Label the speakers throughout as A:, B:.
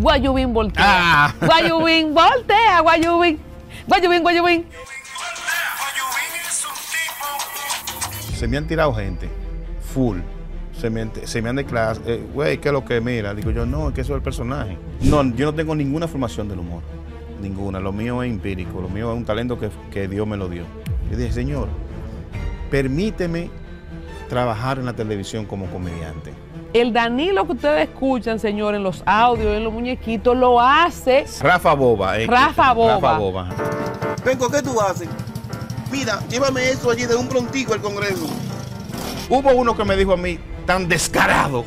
A: Guayubín voltea. Ah. Guayubín
B: voltea, Guayubín. Guayubín, Guayubín.
A: Se me han tirado gente, full. Se me, se me han declarado, eh, güey, ¿qué es lo que mira? Digo yo, no, es que eso es el personaje. No, yo no tengo ninguna formación del humor. Ninguna. Lo mío es empírico. Lo mío es un talento que, que Dios me lo dio. Yo dije, Señor, permíteme trabajar en la televisión como comediante.
B: El Danilo que ustedes escuchan, señor, en los audios, en los muñequitos, lo hace.
A: Rafa Boba, eh, Rafa Boba. Rafa Boba.
B: Vengo, ¿qué tú haces? Mira, llévame eso allí de un prontico al Congreso.
A: Hubo uno que me dijo a mí, tan descarado.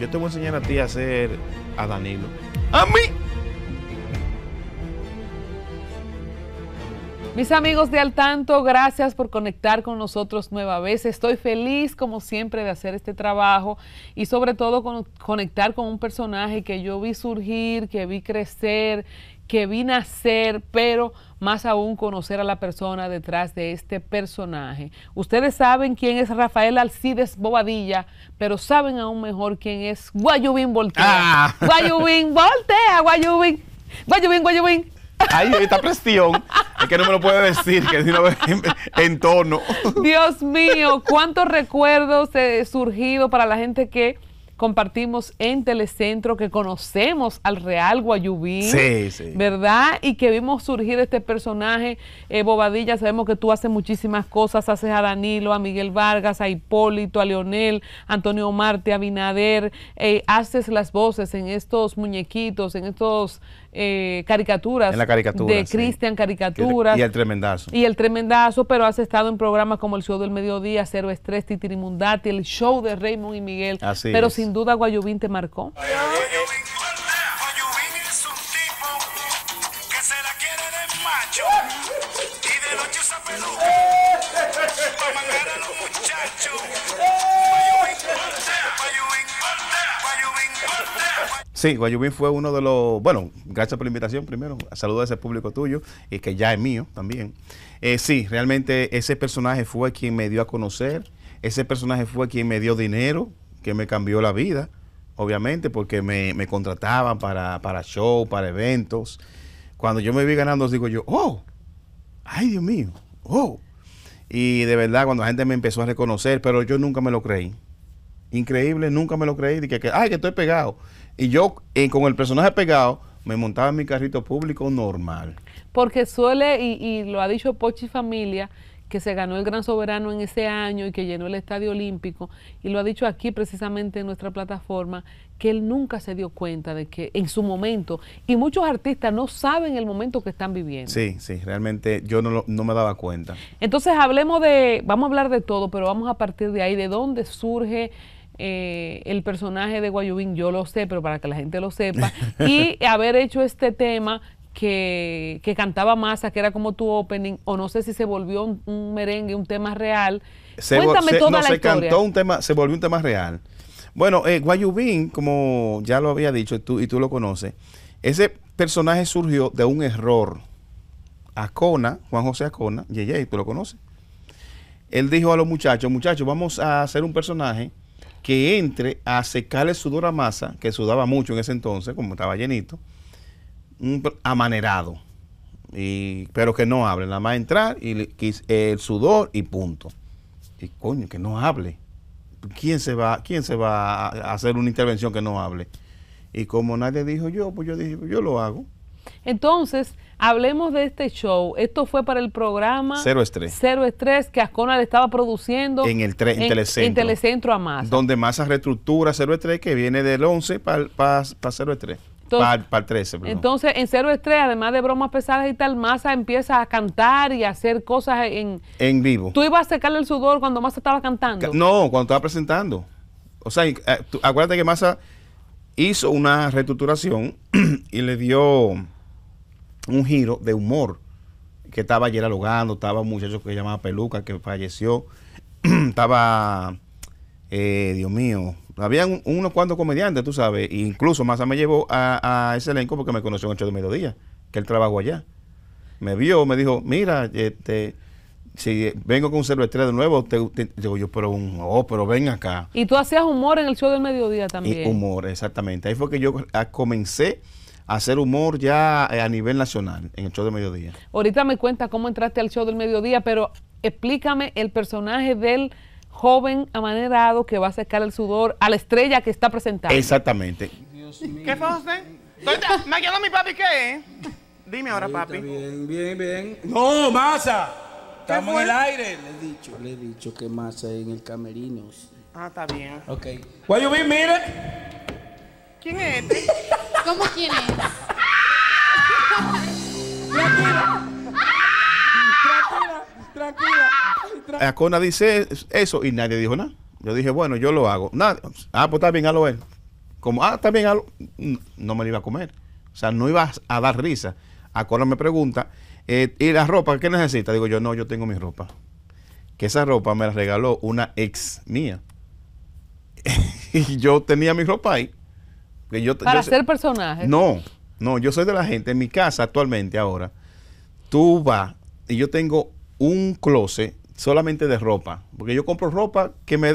A: Yo te voy a enseñar a ti a hacer a Danilo.
B: ¡A mí! Mis amigos de Al Tanto, gracias por conectar con nosotros nueva vez. Estoy feliz, como siempre, de hacer este trabajo y sobre todo con, conectar con un personaje que yo vi surgir, que vi crecer, que vi nacer, pero más aún conocer a la persona detrás de este personaje. Ustedes saben quién es Rafael Alcides Bobadilla, pero saben aún mejor quién es Guayubín Voltea. Ah.
A: Guayubín
B: Voltea, Guayubín. Guayubín, Guayubín.
A: Ay, esta presión. Es que no me lo puede decir, que en, en tono.
B: Dios mío, cuántos recuerdos he surgido para la gente que compartimos en Telecentro, que conocemos al Real Guayubín. sí, sí. ¿verdad? Y que vimos surgir este personaje, eh, Bobadilla, sabemos que tú haces muchísimas cosas, haces a Danilo, a Miguel Vargas, a Hipólito, a Leonel, Antonio Marte, a Binader, eh, haces las voces en estos muñequitos, en estos eh, caricaturas de Cristian Caricaturas. Y el
A: tremendazo. Y
B: el tremendazo, pero has estado en programas como El Show del Mediodía, Cero Estrés, Titirimundati, El Show de Raymond y Miguel, pero sin duda Guayubín te marcó. Eh, eh, es un tipo
A: que se la quiere de de macho. Y los peluca a Sí, Guayubín fue uno de los, bueno, gracias por la invitación primero, saludos a ese público tuyo, y que ya es mío también. Eh, sí, realmente ese personaje fue quien me dio a conocer, ese personaje fue quien me dio dinero, que me cambió la vida, obviamente, porque me, contrataban para, para show, para eventos. Cuando yo me vi ganando, digo yo, oh, ay Dios mío, oh. Y de verdad, cuando la gente me empezó a reconocer, pero yo nunca me lo creí. Increíble, nunca me lo creí. Dije que, ay, que estoy pegado. Y yo, eh, con el personaje pegado, me montaba en mi carrito público normal.
B: Porque suele, y, y lo ha dicho Pochi Familia, que se ganó el Gran Soberano en ese año y que llenó el Estadio Olímpico, y lo ha dicho aquí precisamente en nuestra plataforma, que él nunca se dio cuenta de que en su momento, y muchos artistas no saben el momento que están viviendo. Sí,
A: sí, realmente yo no, me daba cuenta.
B: Entonces hablemos de, vamos a hablar de todo, pero vamos a partir de ahí, de dónde surge... Eh, el personaje de Guayubín, yo lo sé, pero para que la gente lo sepa, y haber hecho este tema que, cantaba masa, que era como tu opening, o no sé si se volvió un, merengue, un tema real. Se, Cuéntame toda se cantó un
A: tema, se volvió un tema real. Bueno, eh, Guayubín, como ya lo había dicho tú, y tú lo conoces, ese personaje surgió de un error. Acona, Juan José Acona, Yeye, tú lo conoces. Él dijo a los muchachos, muchachos, vamos a hacer un personaje que entre a secarle sudor a masa, que sudaba mucho en ese entonces, como estaba llenito, un amanerado, y, pero que no hable, nada más entrar y, el sudor y punto. Y coño, que no hable. ¿Quién se va, quién se va a hacer una intervención que no hable? Y como nadie dijo yo, pues yo dije, yo lo hago.
B: Entonces, hablemos de este show. Esto fue para el programa Cero Estrés. Estrés que Ascona le estaba produciendo en el
A: Telecentro. a Masa. Donde Masa reestructura Cero Estrés que viene del 11 para 0 Cero Estrés. Entonces, 13.
B: Entonces, en Cero Estrella, además de bromas pesadas y tal, Masa empieza a cantar y a hacer cosas en... vivo. ¿Tú ibas a secarle el sudor cuando Massa estaba cantando?
A: No, cuando estaba presentando. O sea, eh, acuérdate que Masa hizo una reestructuración y le dio un giro de humor que estaba ayer alogando, estaba un muchacho que se llamaba Peluca, que falleció, estaba, eh, Dios mío, había unos cuantos comediantes, tú sabes. E incluso Massa me llevó a, ese elenco porque me conoció en show del mediodía, que él trabajó allá. Me vio, me dijo, mira, este si vengo con un cervecero de nuevo, te, digo yo, pero un, oh, pero ven acá.
B: Y tú hacías humor en el show del mediodía también.
A: humor, exactamente. Ahí fue que yo comencé a hacer humor ya eh, a nivel nacional en el show del mediodía.
B: Ahorita me cuenta cómo entraste al show del mediodía, pero explícame el personaje del joven amanerado que va a sacar el sudor a la estrella que está presentada.
A: Exactamente. Dios mío. ¿Qué fue usted? ¿Me quedó mi papi qué? Dime ahora, papi. Bien, bien, bien. No, masa. Estamos en el aire. Le he dicho, le he dicho que masa en el camerino. Ah, está bien. Ok. vi? mire. ¿Quién es este?
B: ¿Cómo quién es?
A: Acona dice eso y nadie dijo nada. Yo dije, bueno, yo lo hago. Nada. Ah, pues está bien, hazlo él. Como, ah, está bien, hazlo. No me lo iba a comer. O sea, no iba a dar risa. Acona me pregunta, eh, ¿y la ropa qué necesita? Digo yo, no, yo tengo mi ropa. Que esa ropa me la regaló una ex mía. y yo tenía mi ropa ahí. Para ser
B: personaje.
A: No, no, yo soy de la gente. En mi casa actualmente ahora, tú vas y yo tengo un closet solamente de ropa. Porque yo compro ropa que me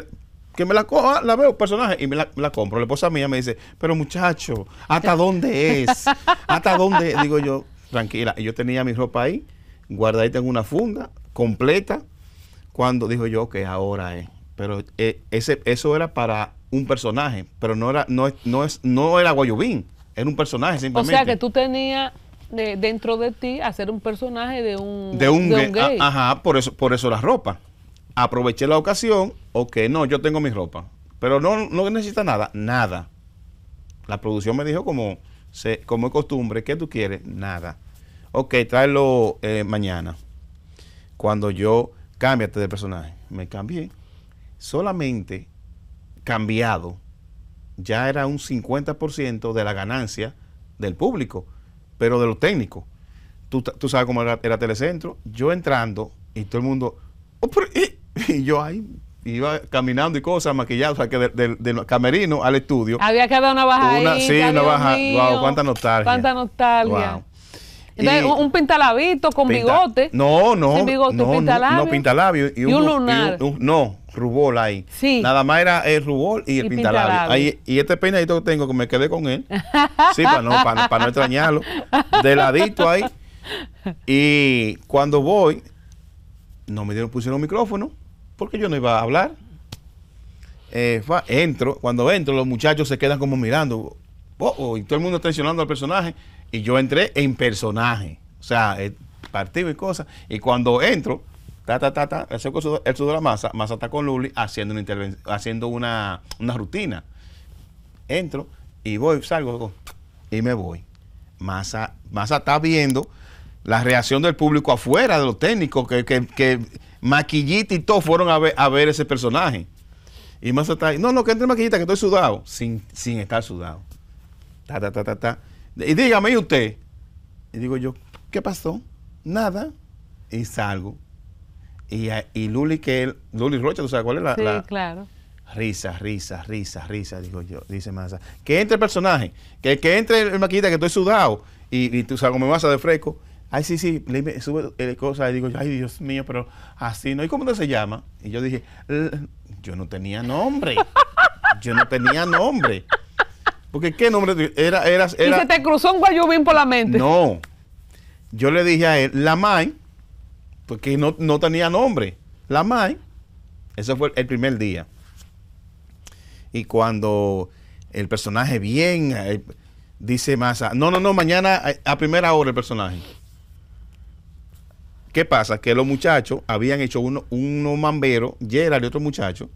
A: que me la coja, la veo personaje y me la, la, compro. La esposa mía me dice, pero muchacho, ¿hasta dónde es? ¿Hasta dónde? Digo yo, tranquila. Yo tenía mi ropa ahí, guardadita en una funda, completa. Cuando dijo yo, que ahora es. Pero eh, ese, eso era para un personaje, pero no era, no, no es, no era Guayubín, era un personaje simplemente. O sea que
B: tú tenías dentro de ti hacer un personaje de un, de un, gay. Ah,
A: ajá, por eso, por eso la ropa. Aproveché la ocasión, ok, no, yo tengo mi ropa. Pero no, no necesita nada, nada. La producción me dijo como, como es costumbre, ¿qué tú quieres? Nada. Ok, tráelo eh, mañana. Cuando yo cámbiate de personaje. Me cambié. Solamente cambiado ya era un 50% de la ganancia del público pero de los técnicos. Tú, tú sabes cómo era, era, Telecentro. Yo entrando y todo el mundo. Oh, y yo ahí iba caminando y cosas, maquillado, o sea, que del camerino al estudio. Había
B: que dar una baja. sí, una baja. Mío, wow, cuánta nostalgia. Cuánta nostalgia. Entonces, un pintalabito con bigote. No,
A: no. Sin bigote, no, pintalabio. No, pintalabio y, un, lunar. no, rubor ahí. Nada más era el rubor y el, y pintalabio. y este peinadito que tengo, que me quedé con él.
B: sí, para no, para, no
A: extrañarlo. De ladito ahí. Y cuando voy, no me dieron, pusieron un micrófono, porque yo no iba a hablar. Eh, entro, cuando entro, los muchachos se quedan como mirando. Oh, oh, y todo el mundo traicionando al personaje. Y yo entré en personaje. O sea, eh, partido y cosas. Y cuando entro, ta, ta, el sudor, de la masa, masa está con Luli haciendo una rutina. Entro y voy, salgo y me voy. Masa, está viendo la reacción del público afuera, de los técnicos, que, Maquillita y todo fueron a ver, ese personaje. Y Masa está no, no, que entre Maquillita, que estoy sudado, sin, sin estar sudado. Ta, Y dígame, usted? Y digo yo, ¿qué pasó? Nada. Y salgo y, y Luli, que él, Luli Rocha, ¿tú sabes cuál es la? Sí, claro. Risa, risa, risa, risa, digo yo, dice más. Que entre el personaje, que, entre el maquillista, que estoy sudado y, tú sabes, me masa de fresco. Ay, sí, sí, sube cosas y digo, ay, Dios mío, pero así no. ¿Y cómo no se llama? Y yo dije, yo no tenía nombre. Yo no tenía nombre. Porque qué nombre era, era, era. Y se
B: te cruzó un guayubín por la mente.
A: No. Yo le dije a él, la main porque no, tenía nombre. La MAI, ese fue el primer día. Y cuando el personaje bien eh, dice Massa, no, no, no, mañana eh, a, primera hora el personaje. ¿Qué pasa? Que los muchachos habían hecho uno, uno mambero, Gerard y otro muchacho,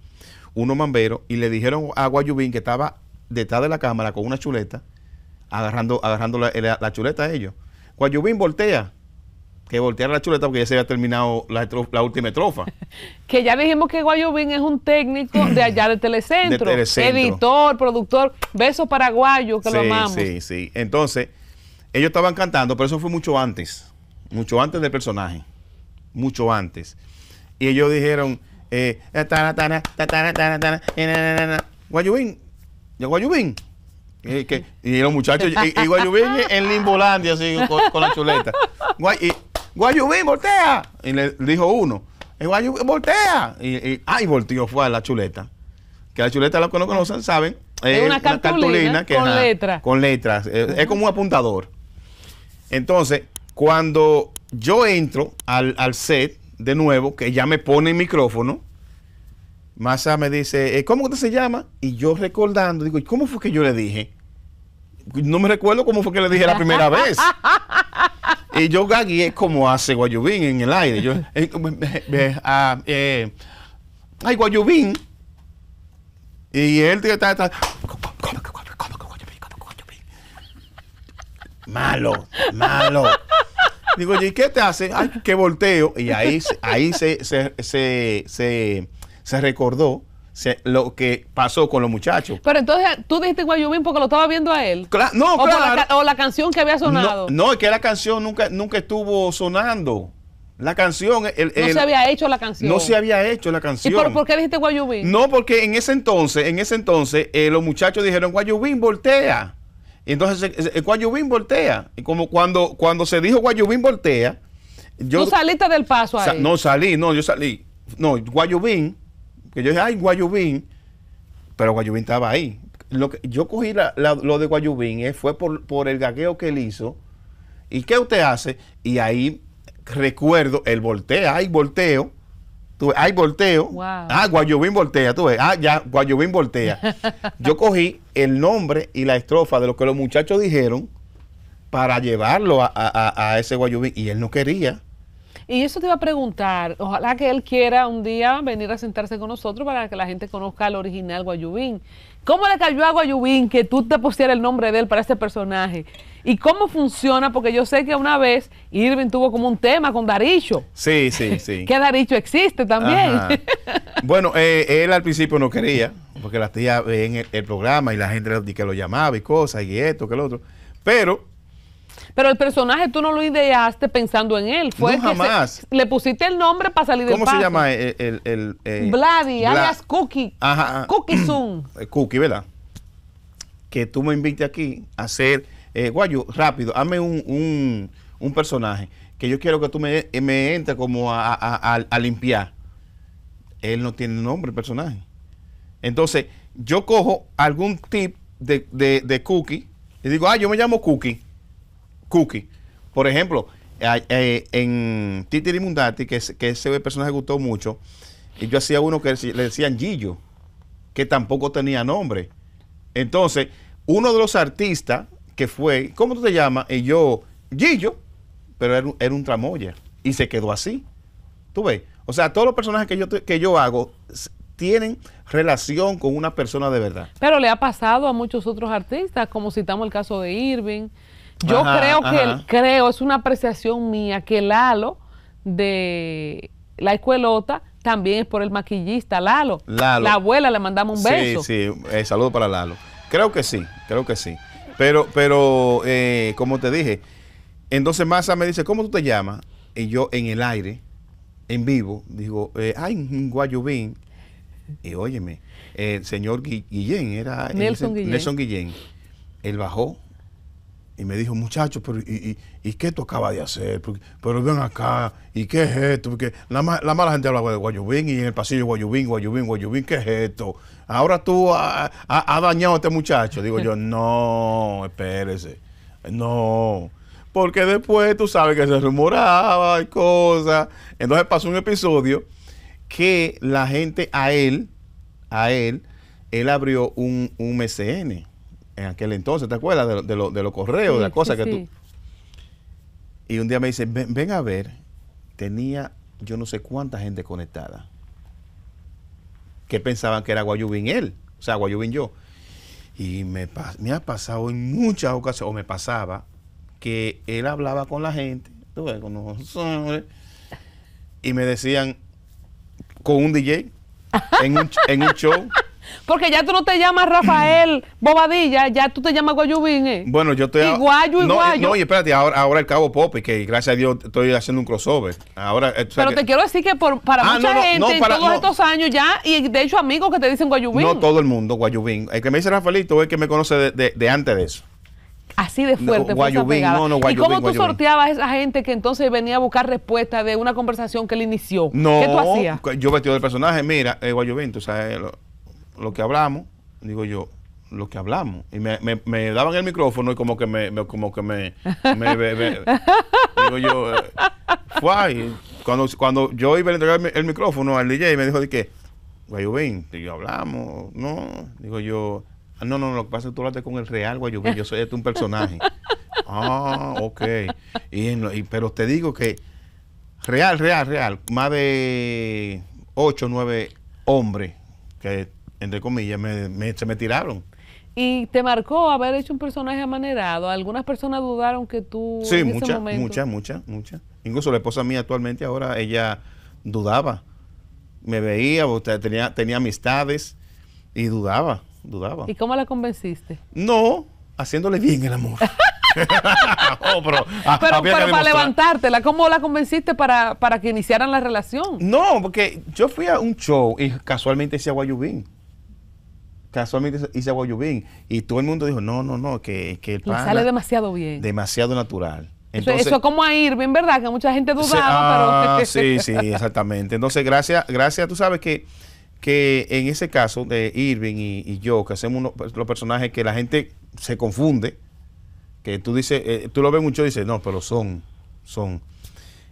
A: uno mambero, y le dijeron a Guayubín que estaba detrás de la cámara con una chuleta, agarrando, agarrando la, la chuleta a ellos. Guayubín voltea, que volteara la chuleta porque ya se había terminado la, última estrofa.
B: que ya dijimos que Guayubín es un técnico de allá del Telecentro, editor, productor. Besos paraguayo que lo amamos.
A: Sí, sí. Entonces, ellos estaban cantando, pero eso fue mucho antes, mucho antes del personaje, mucho antes. Y ellos dijeron, Guayubín, Guayubín. Y, los muchachos, y, Guayubín en Limbolandia, así, con, la chuleta. Guayubín, voltea. Y le dijo uno, eh, Guayubín, voltea. Y, ay, volteó, fue a la chuleta. Que la chuleta, los que no conocen, saben, es, una, cartulina, con, con letras. Es, como un apuntador. Entonces, cuando yo entro al, set de nuevo, que ya me pone el micrófono, Massa me dice, eh, ¿cómo usted se llama? Y yo recordando, digo, ¿cómo fue que yo le dije? No me recuerdo cómo fue que le dije la primera vez. Y yo Gaggy es como hace Guayubín en el aire. Yo, eh, ah, eh ay, Guayubín. Y él está, está malo, malo. Digo, ¿y qué te hace? Ay, qué volteo. Y ahí, ahí se, se, se, se, recordó lo que pasó con los muchachos.
B: Pero entonces tú dijiste Guayubín porque lo estaba viendo a él.
A: no, o
B: La, canción que había sonado.
A: No, es que la canción nunca, nunca estuvo sonando. La canción. no se había
B: hecho la canción. No se
A: había hecho la canción. ¿Y por,
B: qué dijiste Guayubín?
A: No, porque en ese entonces, en ese entonces, eh, los muchachos dijeron Guayubín, voltea. Entonces, eh, Guayubín voltea. Y como cuando, cuando se dijo Guayubín voltea. Yo, ¿Tú
B: saliste del paso ahí?
A: no, salí, no, yo salí. No, Guayubín que yo dije, ay, Guayubín. Pero Guayubín estaba ahí. yo cogí lo de Guayubín eh, fue por, el gagueo que él hizo. ¿Y qué usted hace? Y ahí recuerdo el voltea, ay, volteo. Tú ay, volteo. Ah, Guayubín voltea, tú ves. Ah, ya, Guayubín voltea. yo cogí el nombre y la estrofa de lo que los muchachos dijeron para llevarlo a, a ese Guayubín. Y él no quería.
B: Y eso te iba a preguntar, ojalá que él quiera un día venir a sentarse con nosotros para que la gente conozca al original Guayubín. ¿Cómo le cayó a Guayubín que tú te pusieras el nombre de él para este personaje? ¿Y cómo funciona? Porque yo sé que una vez Irving tuvo como un tema con Daricho.
A: Sí, sí, sí. que
B: Daricho existe también.
A: bueno, eh, él al principio no quería, porque las tía ven el, el, programa y la gente que lo llamaba y cosas y esto, que lo otro. Pero
B: pero el personaje tú no lo ideaste pensando en él. Fue jamás. le pusiste el nombre para salir del paso. ¿Cómo se llama
A: eh, eh, el... el, eh, alias Cookie. Cookie Zoom. Cookie, ¿verdad? Que tú me invites aquí a hacer... Eh, Guayo, rápido, hazme un, un, personaje que yo quiero que tú me, me entres como a, a, limpiar. Él no tiene nombre, el personaje. Entonces, yo cojo algún tip de, de, de Cookie y digo, ah, yo me llamo Cookie. Cookie. Por ejemplo, eh, en Titi Mundati, que, que ese personaje gustó mucho, eh, yo hacía uno que le decían Gillo, que tampoco tenía nombre. Entonces, uno de los artistas que fue, ¿cómo tú te llamas? Y yo, Gillo, pero era, un tramoya. Y se quedó así. ¿Tú ves? O sea, todos los personajes que yo, que yo hago tienen relación con una persona de verdad.
B: Pero le ha pasado a muchos otros artistas, como citamos el caso de Irving, yo creo que, creo, es una apreciación mía, que Lalo de la escuelota también es por el maquillista Lalo. La abuela le mandamos un beso.
A: Sí, sí, eh, saludo para Lalo. Creo que sí, creo que sí. Pero, pero eh, como te dije, entonces Massa me dice, ¿cómo tú te llamas? Y yo en el aire, en vivo, digo, hay eh, ay, un guayubín. Y óyeme, el señor Guillén era... Nelson, Guillén. Nelson Guillén. Él bajó y me dijo, muchachos, y, y, y, qué tú acabas de hacer? pero ven acá, ¿y qué es esto? Porque la, mala gente habla de Guayubín y en el pasillo Guayubín, Guayubín, Guayubín, ¿qué es esto? Ahora tú has ha, dañado a este muchacho. Digo yo, no, espérese, no. Porque después tú sabes que se rumoraba y cosas. Entonces pasó un episodio que la gente a él, a él, él abrió un, un MCN en aquel entonces, ¿te acuerdas? De, los correos, de las cosas que tú... Y un día me dice, ven, a ver, tenía yo no sé cuánta gente conectada que pensaban que era Guayubín él, o sea, Guayubín yo. Y me, ha pasado en muchas ocasiones, o me pasaba, que él hablaba con la gente, tú ves, con hombres y me decían, con un DJ, en un show.
B: Porque ya tú no te llamas Rafael Bobadilla, ya tú te llamas Guayubín, ¿eh?
A: Bueno, yo estoy... Iguayo, no, No, y espérate, ahora, el Cabo y que gracias a Dios estoy haciendo un crossover. Ahora, eh, Pero te
B: quiero decir que por, para ah, mucha gente, en todos estos años ya, y de hecho amigos que te dicen Guayubín. No todo
A: el mundo, Guayubín. El que me dice Rafaelito es el que me conoce de, antes de eso así de fuerte. guayubín, no, no, guayubín, ¿Y cómo tú sorteabas
B: a esa gente que entonces venía a buscar respuesta de una conversación que él inició? No, ¿Qué tú hacías?
A: Yo vestido del personaje, mira, eh, Guayubín, tú sabes... Lo, lo que hablamos, digo yo, lo que hablamos. Y me, daban el micrófono y como que me, como que me, digo yo, eh, Cuando, cuando yo iba a entregar el, micrófono al DJ, me dijo de que, Guayubín, yo hablamos, no, digo yo, ah, no, no, lo que pasa es que tú hablaste con el real Guayubín, yo soy este un personaje. ah, ok. Y, y, pero te digo que real, real, real, más de ocho, nueve hombres que entre comillas, me, se me tiraron.
B: Y te marcó haber hecho un personaje amanerado. Algunas personas dudaron que tú. Sí, muchas,
A: muchas, muchas, Incluso la esposa mía actualmente ahora, ella dudaba. Me veía, tenía, tenía amistades y dudaba, dudaba. ¿Y
B: cómo la convenciste?
A: No, haciéndole bien el amor. pero, ah, para
B: levantártela, ¿cómo la convenciste para, para, que iniciaran la relación?
A: No, porque yo fui a un show y casualmente hice a Guayubín casualmente hice a y todo el mundo dijo, no, no, no, que, el pan... sale
B: demasiado bien.
A: Demasiado natural. Entonces, eso es
B: como a Irving, ¿verdad? Que mucha gente dudaba, ah, pero... sí, sí,
A: exactamente. Entonces, gracias, gracias, tú sabes que, que en ese caso de Irving y, yo, que hacemos pues, los personajes que la gente se confunde, que tú dices, eh, tú lo ves mucho y dices, no, pero son, son.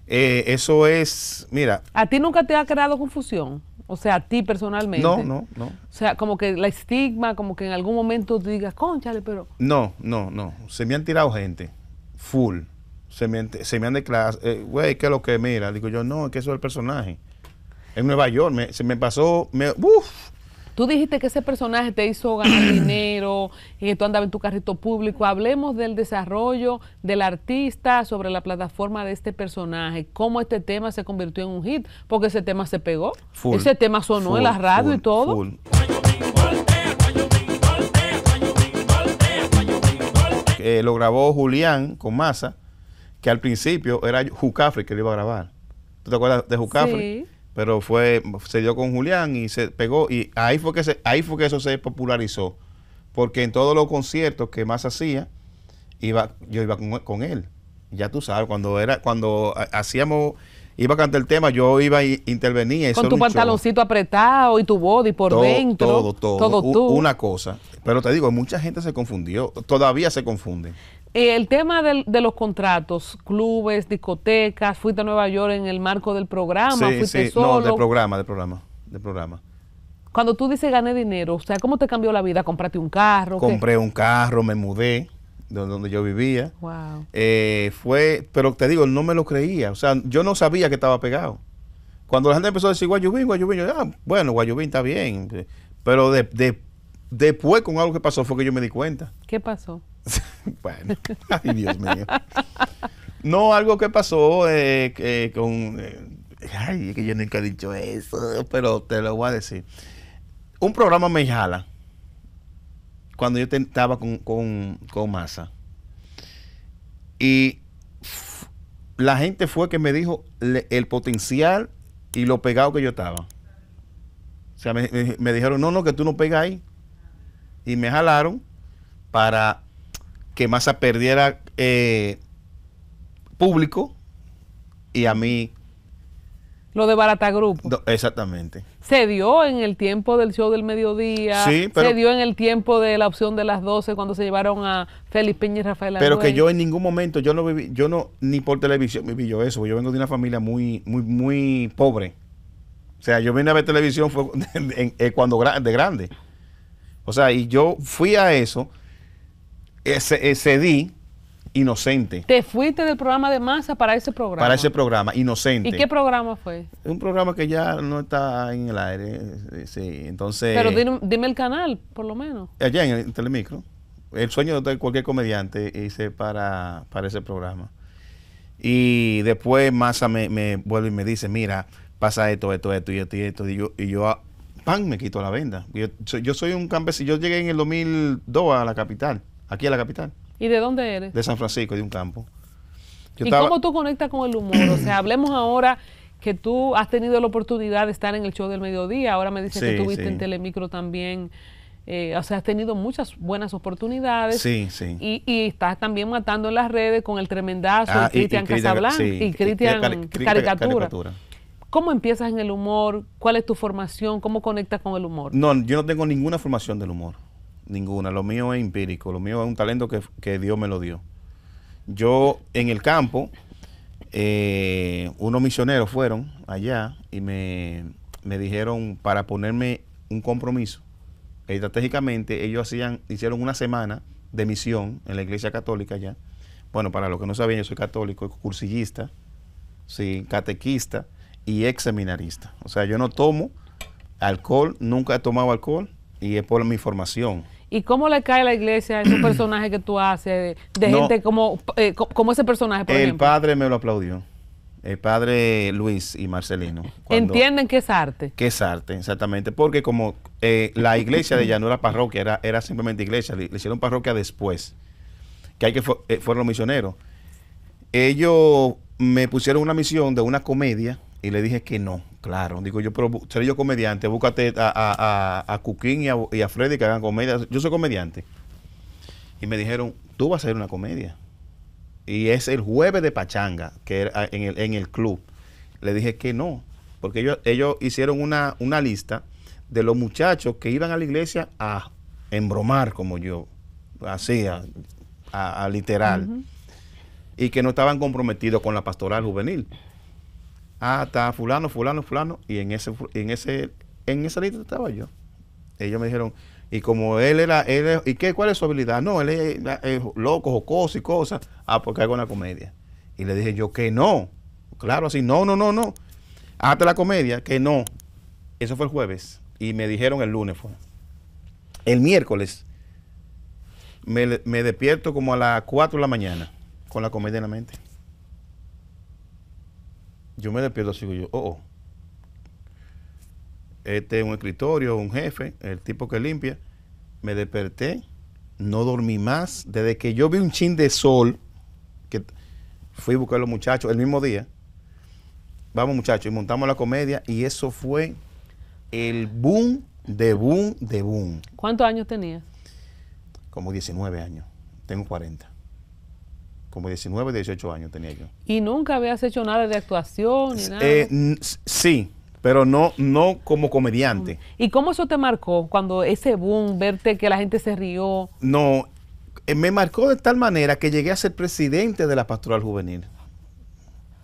A: Eh, eso es, mira...
B: ¿A ti nunca te ha creado confusión? O sea, a ti personalmente. No, no, no. O sea, como que la estigma, como que en algún momento tú digas, conchale, pero...
A: No, no, no. Se me han tirado gente, full. Se me, se me han declarado, eh, güey, ¿qué es lo que mira? Digo yo, no, es que eso es el personaje. En Nueva York, se me pasó, me, uf,
B: Tú dijiste que ese personaje te hizo ganar dinero, que eh, tú andabas en tu carrito público. Hablemos del desarrollo del artista sobre la plataforma de este personaje, cómo este tema se convirtió en un hit, porque ese tema se pegó, ese tema sonó en la radio y todo.
A: Eh, lo grabó Julián con Massa, que al principio era Jucafri que lo iba a grabar. ¿Tú te acuerdas de Jucafri? Sí pero fue se dio con Julián y se pegó y ahí fue que se, ahí fue que eso se popularizó porque en todos los conciertos que más hacía iba yo iba con, él ya tú sabes cuando era cuando hacíamos iba a cantar el tema yo iba a intervenir con tu pantaloncito
B: apretado y tu body por dentro todo todo, una
A: cosa pero te digo mucha gente se confundió todavía se confunden.
B: Eh, el tema del, de los contratos, clubes, discotecas, fuiste a Nueva York en el marco del programa, sí, sí. solo. No, del
A: programa, del programa, del programa.
B: Cuando tú dices gané dinero, o sea, ¿cómo te cambió la vida? ¿Compraste un carro? Compré
A: un carro, me mudé de donde yo vivía. Wow. Eh, fue, pero te digo, no me lo creía. O sea, yo no sabía que estaba pegado. Cuando la gente empezó a decir Guayubín, Guayubín, yo, ah, bueno, Guayubín está bien. Pero de, Después, con algo que pasó, fue que yo me di cuenta.
B: ¿Qué pasó?
A: bueno, ay, Dios mío. No, algo que pasó eh, eh, con. Eh, ay, es que yo nunca he dicho eso, pero te lo voy a decir. Un programa me jala cuando yo estaba con, con, con Massa. Y la gente fue que me dijo el potencial y lo pegado que yo estaba. O sea, me, me dijeron, no, no, que tú no pegas ahí y me jalaron para que Massa perdiera eh, público y a mí... Lo de Baratagrupo. Grupo? exactamente.
B: Se dio en el tiempo del show del mediodía. Sí, pero, se dio en el tiempo de la opción de las 12 cuando se llevaron a Félix Peña y Rafael Pero que yo en
A: ningún momento, yo no viví, yo no, ni por televisión viví yo eso. Yo vengo de una familia muy, muy, muy pobre. O sea, yo vine a ver televisión fue eh, cuando de grande. O sea, y yo fui a eso, cedí inocente.
B: ¿Te fuiste del programa de Massa para ese programa? Para
A: ese programa, inocente. ¿Y qué
B: programa fue?
A: Un programa que ya no está en el aire. Eh, sí, entonces. Pero
B: dime, el canal, por lo menos.
A: Allá en el Telemicro. El sueño de cualquier comediante hice para, para ese programa. Y después Massa me, vuelve y me dice, mira, pasa esto, esto, esto y esto y esto. yo, y yo me quito la venda. Yo, soy un campesino, yo llegué en el 2002 a la capital, aquí a la capital.
B: ¿Y de dónde eres?
A: De San Francisco, de un campo. ¿Y cómo
B: tú conectas con el humor? o sea, hablemos ahora que tú has tenido la oportunidad de estar en el show del mediodía, ahora me dice que tú en Telemicro también. Eh, o sea, has tenido muchas buenas oportunidades. Sí, sí. Y, y estás también matando en las redes con el tremendazo, ah, Cristian Casablanca, y Cristian caricatura. ¿Cómo empiezas en el humor? ¿Cuál es tu formación? ¿Cómo conectas con el humor? No,
A: yo no tengo ninguna formación del humor. Ninguna. Lo mío es empírico. Lo mío es un talento que, Dios me lo dio. Yo en el campo, eh, unos misioneros fueron allá y me, dijeron para ponerme un compromiso. Estratégicamente ellos hacían, hicieron una semana de misión en la iglesia católica allá. Bueno, para los que no saben, yo soy católico, cursillista, sí, catequista y ex seminarista. O sea, yo no tomo alcohol, nunca he tomado alcohol y es por mi formación.
B: ¿Y cómo le cae a la iglesia a esos personajes que tú haces, de, gente como, eh, como ese personaje, por el ejemplo?
A: padre me lo aplaudió, el padre Luis y Marcelino. ¿Entienden
B: que es arte?
A: Que es arte, exactamente, porque como eh, la iglesia de ella no era parroquia, era, simplemente iglesia, le, hicieron parroquia después, que hay que eh, fueron los misioneros. Ellos me pusieron una misión de una comedia y le dije que no, claro. Digo yo, pero seré yo comediante, búscate a, a, Cuquín y a, Freddy que hagan comedia. Yo soy comediante. Y me dijeron, tú vas a hacer una comedia. Y es el jueves de Pachanga, que era ah, en el, club. Le dije que no, porque ellos, ellos hicieron una, lista de los muchachos que iban a la iglesia a embromar como yo, hacía, a, literal, y que no estaban comprometidos con la pastoral juvenil ah, está fulano, fulano, fulano, y en ese, en ese, en esa lista estaba yo. Ellos me dijeron, y como él era, él ¿y qué? ¿Cuál es su habilidad? No, él es, loco, jocoso y cosas. Ah, porque hago una comedia. Y le dije yo que no. Claro, así, no, no, no, no. Hazte la comedia, que no. Eso fue el jueves. Y me dijeron el lunes fue. El miércoles me, me despierto como a las 4 de la mañana con la comedia en la mente. Yo me despierto así, yo, oh, oh. Este es un escritorio, un jefe, el tipo que limpia. Me desperté, no dormí más. Desde que yo vi un chin de sol, que fui a buscar a los muchachos el mismo día. Vamos, muchachos, y montamos la comedia, y eso fue el boom de boom de boom.
B: ¿Cuántos años tenías?
A: Como 19 años. Tengo 40 como 19, 18 años tenía yo.
B: ¿Y nunca habías hecho nada de actuación? Ni nada? Eh,
A: sí, pero no, no como comediante.
B: ¿Y cómo eso te marcó cuando ese boom, verte que la gente se rió?
A: No, eh, me marcó de tal manera que llegué a ser presidente de la pastoral juvenil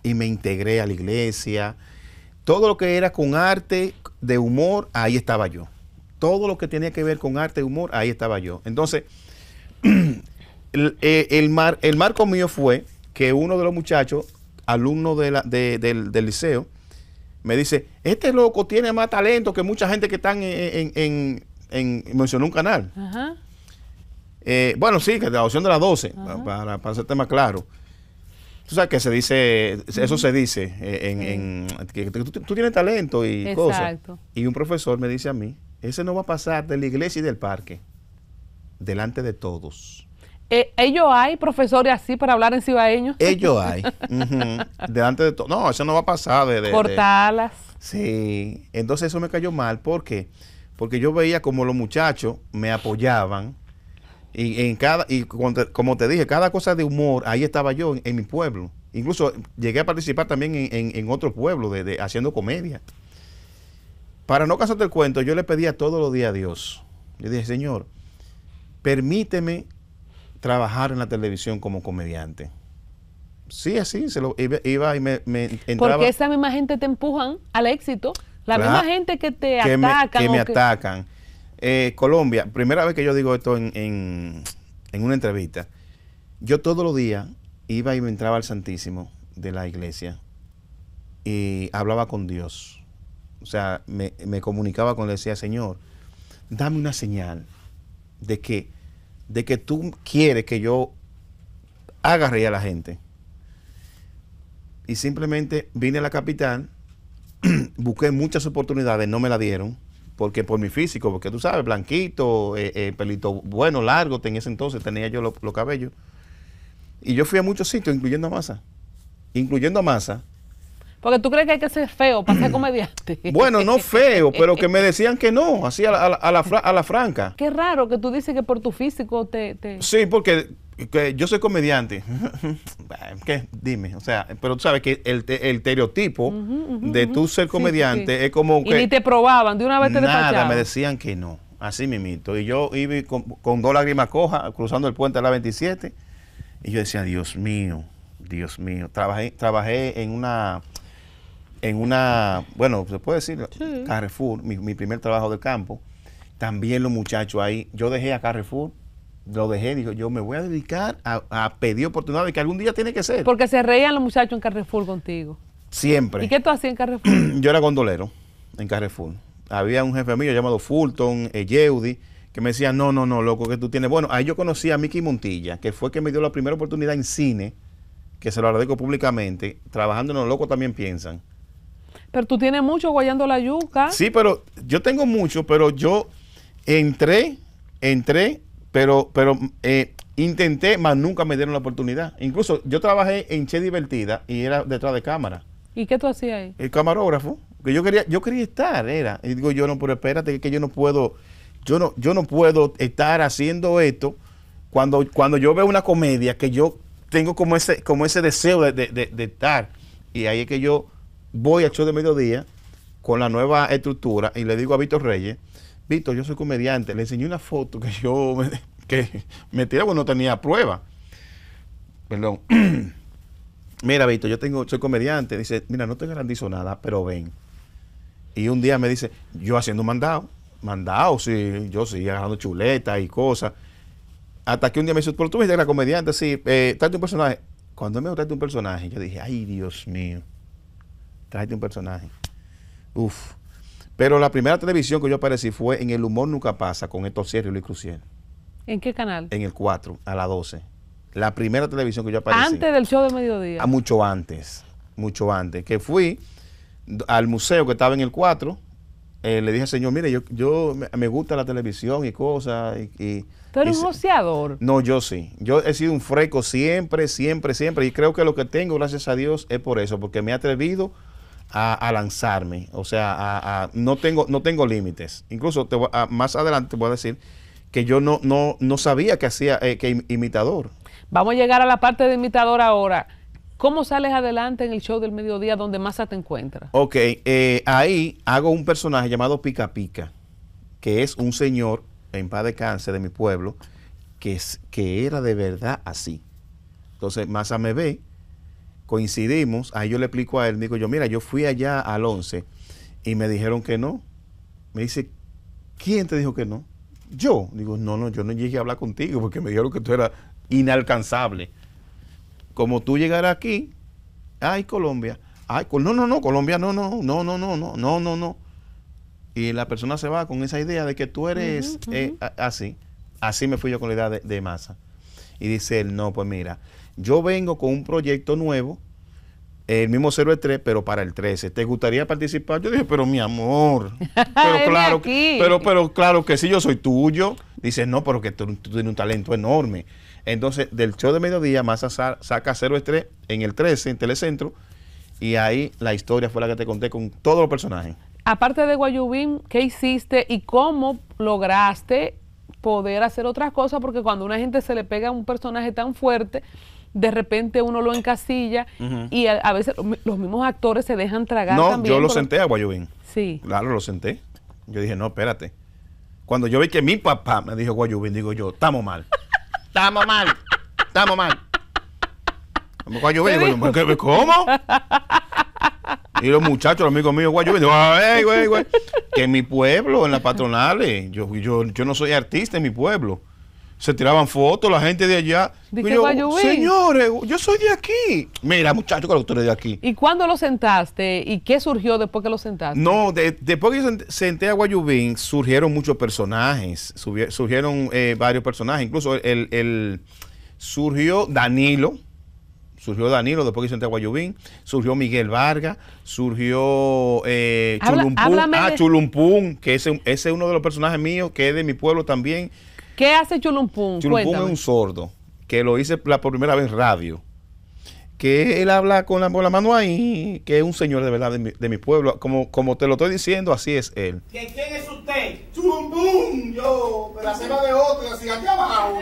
A: y me integré a la iglesia. Todo lo que era con arte, de humor, ahí estaba yo. Todo lo que tenía que ver con arte de humor, ahí estaba yo. Entonces, Eh, el, el marco mío fue que uno de los muchachos, alumno del, liceo, me dice, este loco tiene más talento que mucha gente que están en, en, mencionó un canal. Eh, bueno, sí, que la opción de las 12, para, para ser tema claro. Tú sabes que se dice, eso se dice, eh, en, tú, tienes talento y cosas. Y un profesor me dice a mí, ese no va a pasar de la iglesia y del parque, delante de todos.
B: Eh, ¿Ellos hay profesores así para hablar en cibaeños Ellos hay.
A: Delante de todo. No, eso no va a pasar. De, Cortalas. Sí. Entonces eso me cayó mal. ¿Por qué? Porque yo veía como los muchachos me apoyaban. Y, en cada, y como te dije, cada cosa de humor, ahí estaba yo en, mi pueblo. Incluso llegué a participar también en, en, otro pueblo haciendo comedia. Para no casarte el cuento, yo le pedía todos los días a Dios. Yo dije, Señor, permíteme trabajar en la televisión como comediante. Sí, así, se lo, iba, y me, entraba. Porque
B: esa misma gente te empujan al éxito. La misma gente que te que atacan. que me atacan.
A: Eh, Colombia, primera vez que yo digo esto en, una entrevista. Yo todos los días iba y me entraba al Santísimo de la iglesia y hablaba con Dios. O sea, me, comunicaba con él, decía, Señor, dame una señal de que de que tú quieres que yo haga reír a la gente. Y simplemente vine a la capital, busqué muchas oportunidades, no me la dieron, porque por mi físico, porque tú sabes, blanquito, eh, eh, pelito bueno, largo, en ese entonces tenía yo los cabellos. Y yo fui a muchos sitios, incluyendo a Masa. Incluyendo a Masa,
B: porque tú crees que hay que ser feo para ser comediante.
A: Bueno, no feo, pero que me decían que no, así a la, a la, franca.
B: Qué raro que tú dices que por tu físico te...
A: Sí, porque yo soy comediante. ¿Qué? Dime, o sea, pero tú sabes que el, el estereotipo de tú ser comediante es como que... Y ni te
B: probaban, de una vez te Nada, me
A: decían que no, así mimito. Y yo iba con, dos lágrimas cojas cruzando el puente a la 27 y yo decía, Dios mío, Dios mío. Trabajé, trabajé en una en una, bueno, se puede decir, Carrefour, mi, primer trabajo del campo. También los muchachos ahí, yo dejé a Carrefour, lo dejé, y dijo, yo me voy a dedicar a, a pedir oportunidades que algún día tiene que ser.
B: Porque se reían los muchachos en Carrefour contigo.
A: Siempre. ¿Y qué
B: tú hacías en Carrefour?
A: yo era gondolero en Carrefour. Había un jefe mío llamado Fulton, eh, Yeudi, que me decía, no, no, no, loco, que tú tienes. Bueno, ahí yo conocí a Mickey Montilla, que fue que me dio la primera oportunidad en cine, que se lo agradezco públicamente. Trabajando en Los Locos también piensan.
B: Pero tú tienes mucho guayando la yuca.
A: Sí, pero yo tengo mucho, pero yo entré, entré, pero, pero eh, intenté, mas nunca me dieron la oportunidad. Incluso yo trabajé en Che Divertida y era detrás de cámara.
B: ¿Y qué tú hacías ahí?
A: El camarógrafo. Que yo quería, yo quería estar, era. Y digo, yo no, pero espérate, que yo no puedo, yo no, yo no puedo estar haciendo esto cuando, cuando yo veo una comedia que yo tengo como ese, como ese deseo de, de, de estar. Y ahí es que yo voy a show de mediodía con la nueva estructura y le digo a Víctor Reyes, Víctor, yo soy comediante, le enseñé una foto que yo me, que me tiré, no tenía prueba. Perdón. mira, Víctor, yo tengo, soy comediante. Dice, mira, no te garantizo nada, pero ven. Y un día me dice, yo haciendo un mandado, mandado, sí, yo sí, agarrando chuletas y cosas. Hasta que un día me dice, pero tú me que era comediante, sí, eh, trate un personaje. Cuando me trate un personaje, yo dije, ay, Dios mío. Trajiste un personaje. Uf. Pero la primera televisión que yo aparecí fue en El Humor Nunca Pasa con estos Sierra y Luis Cruciel.
B: ¿En qué canal?
A: En el 4, a las 12. La primera televisión que yo aparecí. Antes
B: del show de mediodía. A ah,
A: mucho antes. Mucho antes. Que fui al museo que estaba en el 4. Eh, le dije al señor, mire, yo, yo me gusta la televisión y cosas. Y,
B: ¿Tú eres un
A: No, yo sí. Yo he sido un freco siempre, siempre, siempre. Y creo que lo que tengo, gracias a Dios, es por eso, porque me he atrevido a, lanzarme. O sea, no tengo, no tengo límites. Incluso te más adelante te voy a decir que yo no, no, sabía que hacía eh, que imitador.
B: Vamos a llegar a la parte de imitador ahora. ¿Cómo sales adelante en el show del mediodía donde Massa te encuentra?
A: Ok, eh, ahí hago un personaje llamado Pica Pica, que es un señor en paz de cáncer de mi pueblo, que, que era de verdad así. Entonces Massa me ve coincidimos, ahí yo le explico a él, digo yo, mira, yo fui allá al 11 y me dijeron que no. Me dice, ¿quién te dijo que no? Yo. Digo, no, no, yo no llegué a hablar contigo porque me dijeron que tú eras inalcanzable. Como tú llegaras aquí, ay, Colombia, ay, no, no, no, Colombia, no, no, no, no, no, no, no, no, no. Y la persona se va con esa idea de que tú eres eh, así. Así me fui yo con la idea de masa. Y dice él, no, pues mira, yo vengo con un proyecto nuevo, el mismo 03, pero para el 13. ¿Te gustaría participar? Yo dije, pero mi amor,
B: pero claro, que, pero,
A: pero claro que sí, yo soy tuyo. Dice, no, pero que tú, tienes un talento enorme. Entonces, del show de mediodía, Massa saca 03 en el 13, en Telecentro, y ahí la historia fue la que te conté con todos los personajes.
B: Aparte de Guayubín, ¿qué hiciste y cómo lograste poder hacer otras cosas, porque cuando una gente se le pega a un personaje tan fuerte, de repente uno lo encasilla y a, veces los, mismos actores se dejan tragar. No, yo lo senté
A: a Guayubín. Sí. Claro, lo senté. Yo dije, no, espérate. Cuando yo vi que mi papá me dijo Guayubín, digo yo, estamos mal. Estamos mal. Estamos mal. Guayubín, ¿cómo? Y los muchachos, los amigos míos, Guayubín, Que en mi pueblo, en las patronales, yo, yo, no soy artista en mi pueblo. Se tiraban fotos la gente de allá. Dije, señores, yo soy de aquí. Mira, muchachos, que ustedes de aquí.
B: ¿Y cuándo lo sentaste? ¿Y qué surgió después que lo sentaste? No,
A: después que yo senté a Guayubín, surgieron muchos personajes. Surgieron eh, varios personajes. Incluso el surgió Danilo surgió Danilo, después que hizo en Aguayubín, surgió Miguel Vargas, surgió eh, Chulumpún, ah, que ese, ese es uno de los personajes míos, que es de mi pueblo también.
B: ¿Qué hace Chulumpún? Chulumpún es un
A: sordo, que lo hice la, por primera vez radio que él habla con la, con la, mano ahí, que es un señor de verdad de mi, pueblo. Como, como te lo estoy diciendo, así es él. ¿Quién, es usted? ¡Chumbum! Yo, de la cena de otro, así aquí abajo.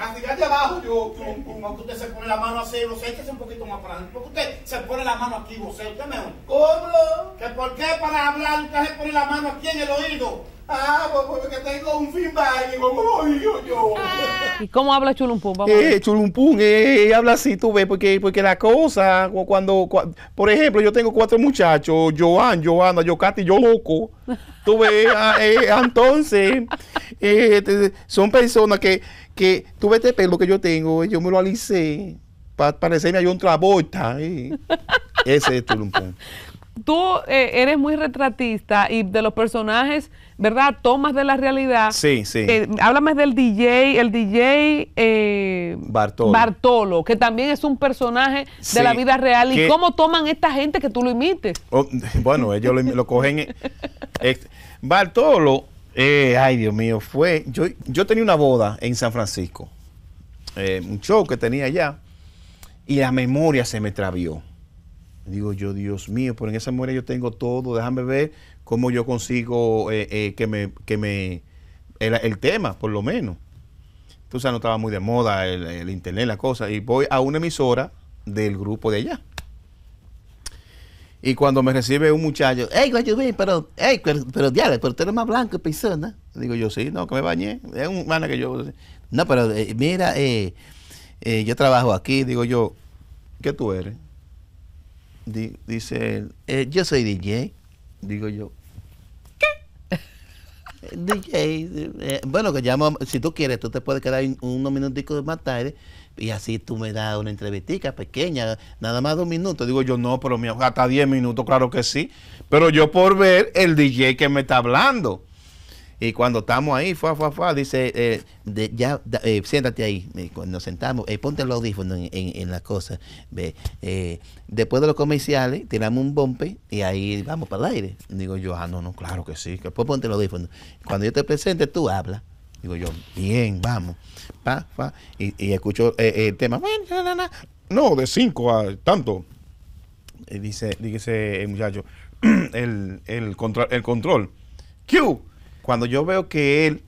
B: Al de abajo,
A: yo, pum, aunque usted se pone la mano así, lo sé, es un poquito más para Porque usted se pone la mano aquí, ¿eh? usted mejor. ¿Cómo? ¿Que por qué para hablar usted se pone la mano aquí en el oído? Ah, pues porque tengo un feedback lo oído yo.
B: ¿Y cómo habla Chulumpum? eh,
A: Chulumpum, eh, habla así, tú ves, porque, porque la cosa, cuando, por ejemplo, yo tengo cuatro muchachos, Joan, Joana, Yocati, yo loco, tú ves, ah, eh, entonces, eh, son personas que, que tú este pelo que yo tengo, yo me lo alicé para parecerme a un Travolta. Eh. Ese es Turumpón.
B: Tú eh, eres muy retratista y de los personajes, ¿verdad? Tomas de la realidad. Sí, sí. Eh, háblame del DJ, el DJ Bartolo. que también es un personaje de la vida real. ¿Y cómo toman esta gente que tú lo imites?
A: Oh, bueno, ellos lo, lo cogen. Bartolo eh, ay, Dios mío, fue. Yo, yo tenía una boda en San Francisco, eh, un show que tenía allá, y la memoria se me travió. Digo yo, Dios mío, pero en esa memoria yo tengo todo, déjame ver cómo yo consigo eh, que me. Que me el, tema, por lo menos. Entonces no estaba muy de moda el, el internet, la cosa, y voy a una emisora del grupo de allá y cuando me recibe un muchacho, ¡Ey, güey, pero, hey, pero, pero pero tú eres más blanco que persona Digo yo, sí, no, que me bañé. Es un mana que yo. No, pero eh, mira, eh, eh, yo trabajo aquí, digo yo, ¿qué tú eres? dice él, yo soy DJ. Digo yo, DJ, eh, bueno, que llamo, si tú quieres, tú te puedes quedar unos minutitos más tarde y así tú me das una entrevistica pequeña, nada más dos minutos. Digo yo, no, pero mi, hasta diez minutos, claro que sí. Pero yo por ver el DJ que me está hablando. Y cuando estamos ahí, fa, fa, fa, dice, eh, ya, eh, siéntate ahí. Cuando nos sentamos, eh, ponte los audífonos en, la cosa. después de los comerciales, tiramos un bombe y ahí vamos para el aire. Digo yo, ah, no, no, claro que sí. Después pues ponte los audífonos. Cuando yo te presente, tú hablas. Digo yo, bien, vamos. Pa, Y, escucho el tema. No, de cinco a tanto. dice, dice el muchacho, el, el control. Q, cuando yo veo que él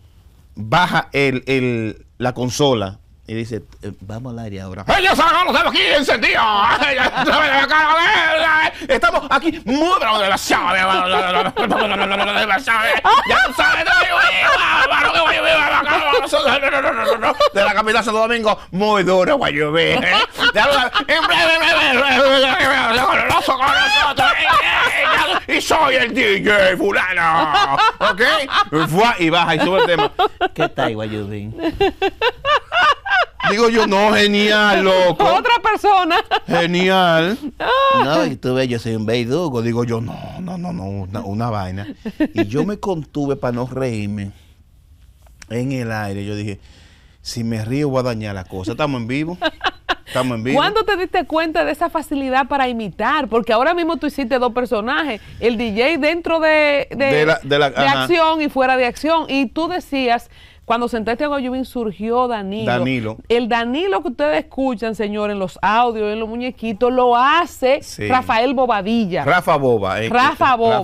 A: baja el, el, la consola y dice, eh, vamos al aire ahora. ya los de aquí encendidos! Estamos aquí muy bravos de la llave. Ya sabes, de la capital Santo Domingo, muy duro, Guayubé. Eh, eh, y soy el DJ fulano. ¿Ok? Y baja y sube el tema. ¿Qué tal, guayudín?
B: Digo yo, no,
A: genial, loco. Otra persona. Genial. No, y tú ves, yo soy un beidugo, Digo yo, no, no, no, no, una, vaina. Y yo me contuve para no reírme en el aire. Yo dije, si me río voy a dañar la cosa. Estamos en vivo. Estamos en vivo. ¿Cuándo
B: te diste cuenta de esa facilidad para imitar? Porque ahora mismo tú hiciste dos personajes, el DJ dentro de, la, de acción y fuera de acción. Y tú decías cuando sentaste a Guayubín surgió Danilo, el Danilo que ustedes escuchan, señor, en los audios, en los muñequitos, lo hace Rafael Bobadilla. Rafa
A: Boba. Eh, Rafa Boba.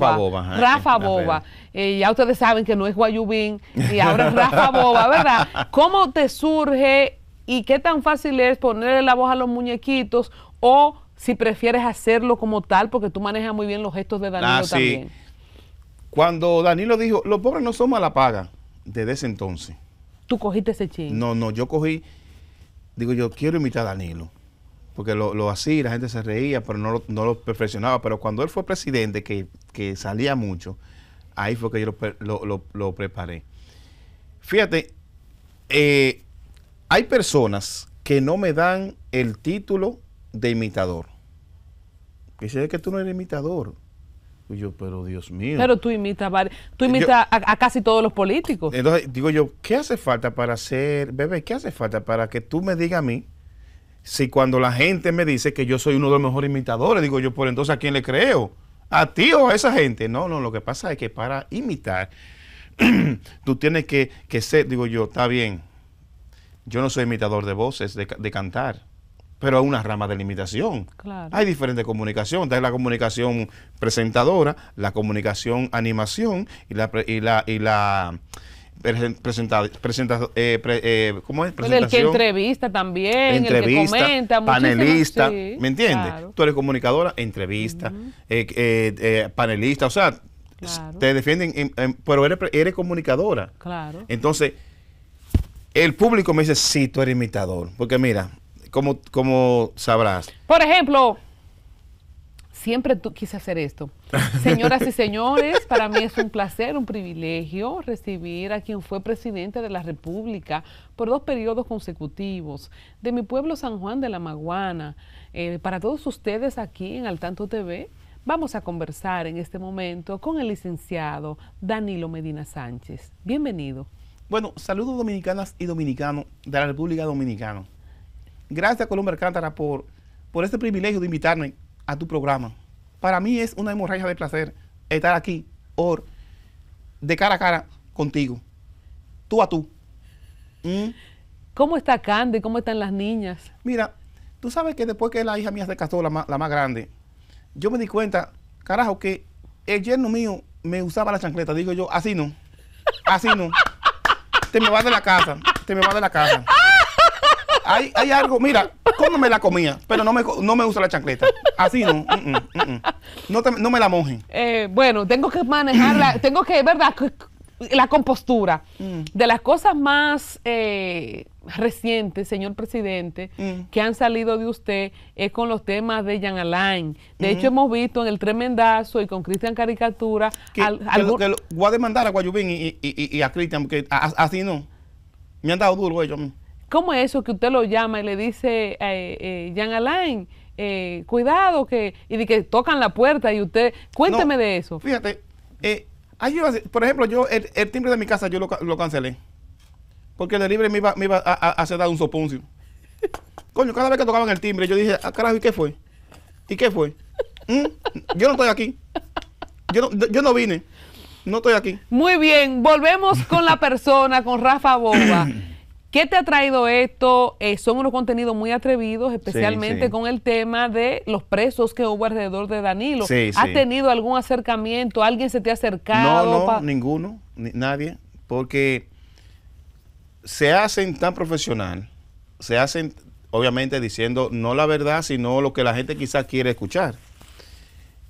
A: Este, Rafa
B: Boba. Este, eh, ya ustedes saben que no es Guayubín y ahora Rafa Boba, ¿verdad? ¿Cómo te surge y qué tan fácil es ponerle la voz a los muñequitos o si prefieres hacerlo como tal, porque tú manejas muy bien los gestos de Danilo ah, también.
A: Cuando Danilo dijo, los pobres no a la paga desde ese entonces.
B: ¿Tú cogiste ese ching?
A: No, no, yo cogí, digo yo, quiero imitar a Danilo. Porque lo, así hacía la gente se reía, pero no lo, perfeccionaba. Pero cuando él fue presidente, que, salía mucho, ahí fue que yo lo, preparé. Fíjate, eh, hay personas que no me dan el título de imitador. Que dice que tú no eres imitador. Y yo, pero Dios mío. Pero
B: tú imitas tú imitas a, casi todos los políticos.
A: Entonces, digo yo, ¿qué hace falta para ser, bebé, qué hace falta para que tú me digas a mí si cuando la gente me dice que yo soy uno de los mejores imitadores, digo yo, por pues, entonces, ¿a quién le creo? ¿A ti o a esa gente? No, no, lo que pasa es que para imitar, tú tienes que, ser, digo yo, está bien, yo no soy imitador de voces, de, de cantar pero hay una rama de limitación. Hay diferentes comunicaciones. Está la comunicación presentadora, la comunicación animación y la y la, y la eh, eh, ¿cómo es? Pues Presentación. El que
B: entrevista también, entrevista, el panelista, ¿me
A: entiendes? Tú eres comunicadora, entrevista, eh, eh, panelista, o sea, te defienden, pero eres, eres comunicadora. Claro. Entonces, el público me dice, sí, tú eres imitador, porque mira, como, sabrás.
B: Por ejemplo, siempre tú quise hacer esto. Señoras y señores, para mí es un placer, un privilegio recibir a quien fue presidente de la República por dos periodos consecutivos, de mi pueblo San Juan de la Maguana. Eh, para todos ustedes aquí en Al Tanto TV, vamos a conversar en este momento con el licenciado Danilo Medina Sánchez. Bienvenido.
A: Bueno, saludos dominicanas y dominicanos de la República Dominicana. Gracias, Columba Alcántara, por, por este privilegio de invitarme a tu programa. Para mí es una hemorragia de placer estar aquí, or, de cara a cara contigo, tú a tú. Mm.
B: ¿Cómo está Candy? ¿Cómo están las niñas?
A: Mira, tú sabes que después que la hija mía se casó, la la más grande, yo me di cuenta, carajo, que el yerno mío me usaba la chancleta. Digo yo, así no, así no. te me vas de la casa, te me vas de la casa hay, hay algo, mira, cómeme me la comía? Pero no me, no me usa la chancleta. Así no. Mm, mm, mm, no, me la mojen.
B: Eh, bueno, tengo que manejarla, tengo que, ¿verdad? La compostura. De las cosas más eh, recientes, señor presidente, que han salido de usted es con los temas de Jan Alain. De hecho, hemos visto en el Tremendazo y con Cristian Caricatura.
A: voy a demandar a Guayubín y, a Cristian, porque así no. Me han dado duro ellos.
B: ¿Cómo es eso que usted lo llama y le dice a eh, eh, Jean Alain, eh, cuidado, que, y de que tocan la puerta y usted, cuénteme de eso?
A: Fíjate, eh, por ejemplo, yo el, timbre de mi casa yo lo, cancelé, porque el libre me iba, me iba a, hacer dar un soponcio. Coño, cada vez que tocaban el timbre, yo dije, ah, carajo, ¿y qué fue? ¿Y qué fue? ¿Mm? Yo no estoy
B: aquí. Yo no, yo no vine. No estoy aquí. Muy bien, volvemos con la persona, con Rafa Boba. ¿Qué te ha traído esto? Eh, son unos contenidos muy atrevidos, especialmente con el tema de los presos que hubo alrededor de Danilo. ¿Has tenido algún acercamiento? ¿Alguien se te ha acercado? No, no,
A: ninguno, nadie, porque se hacen tan profesional, se hacen, obviamente, diciendo no la verdad, sino lo que la gente quizás quiere escuchar.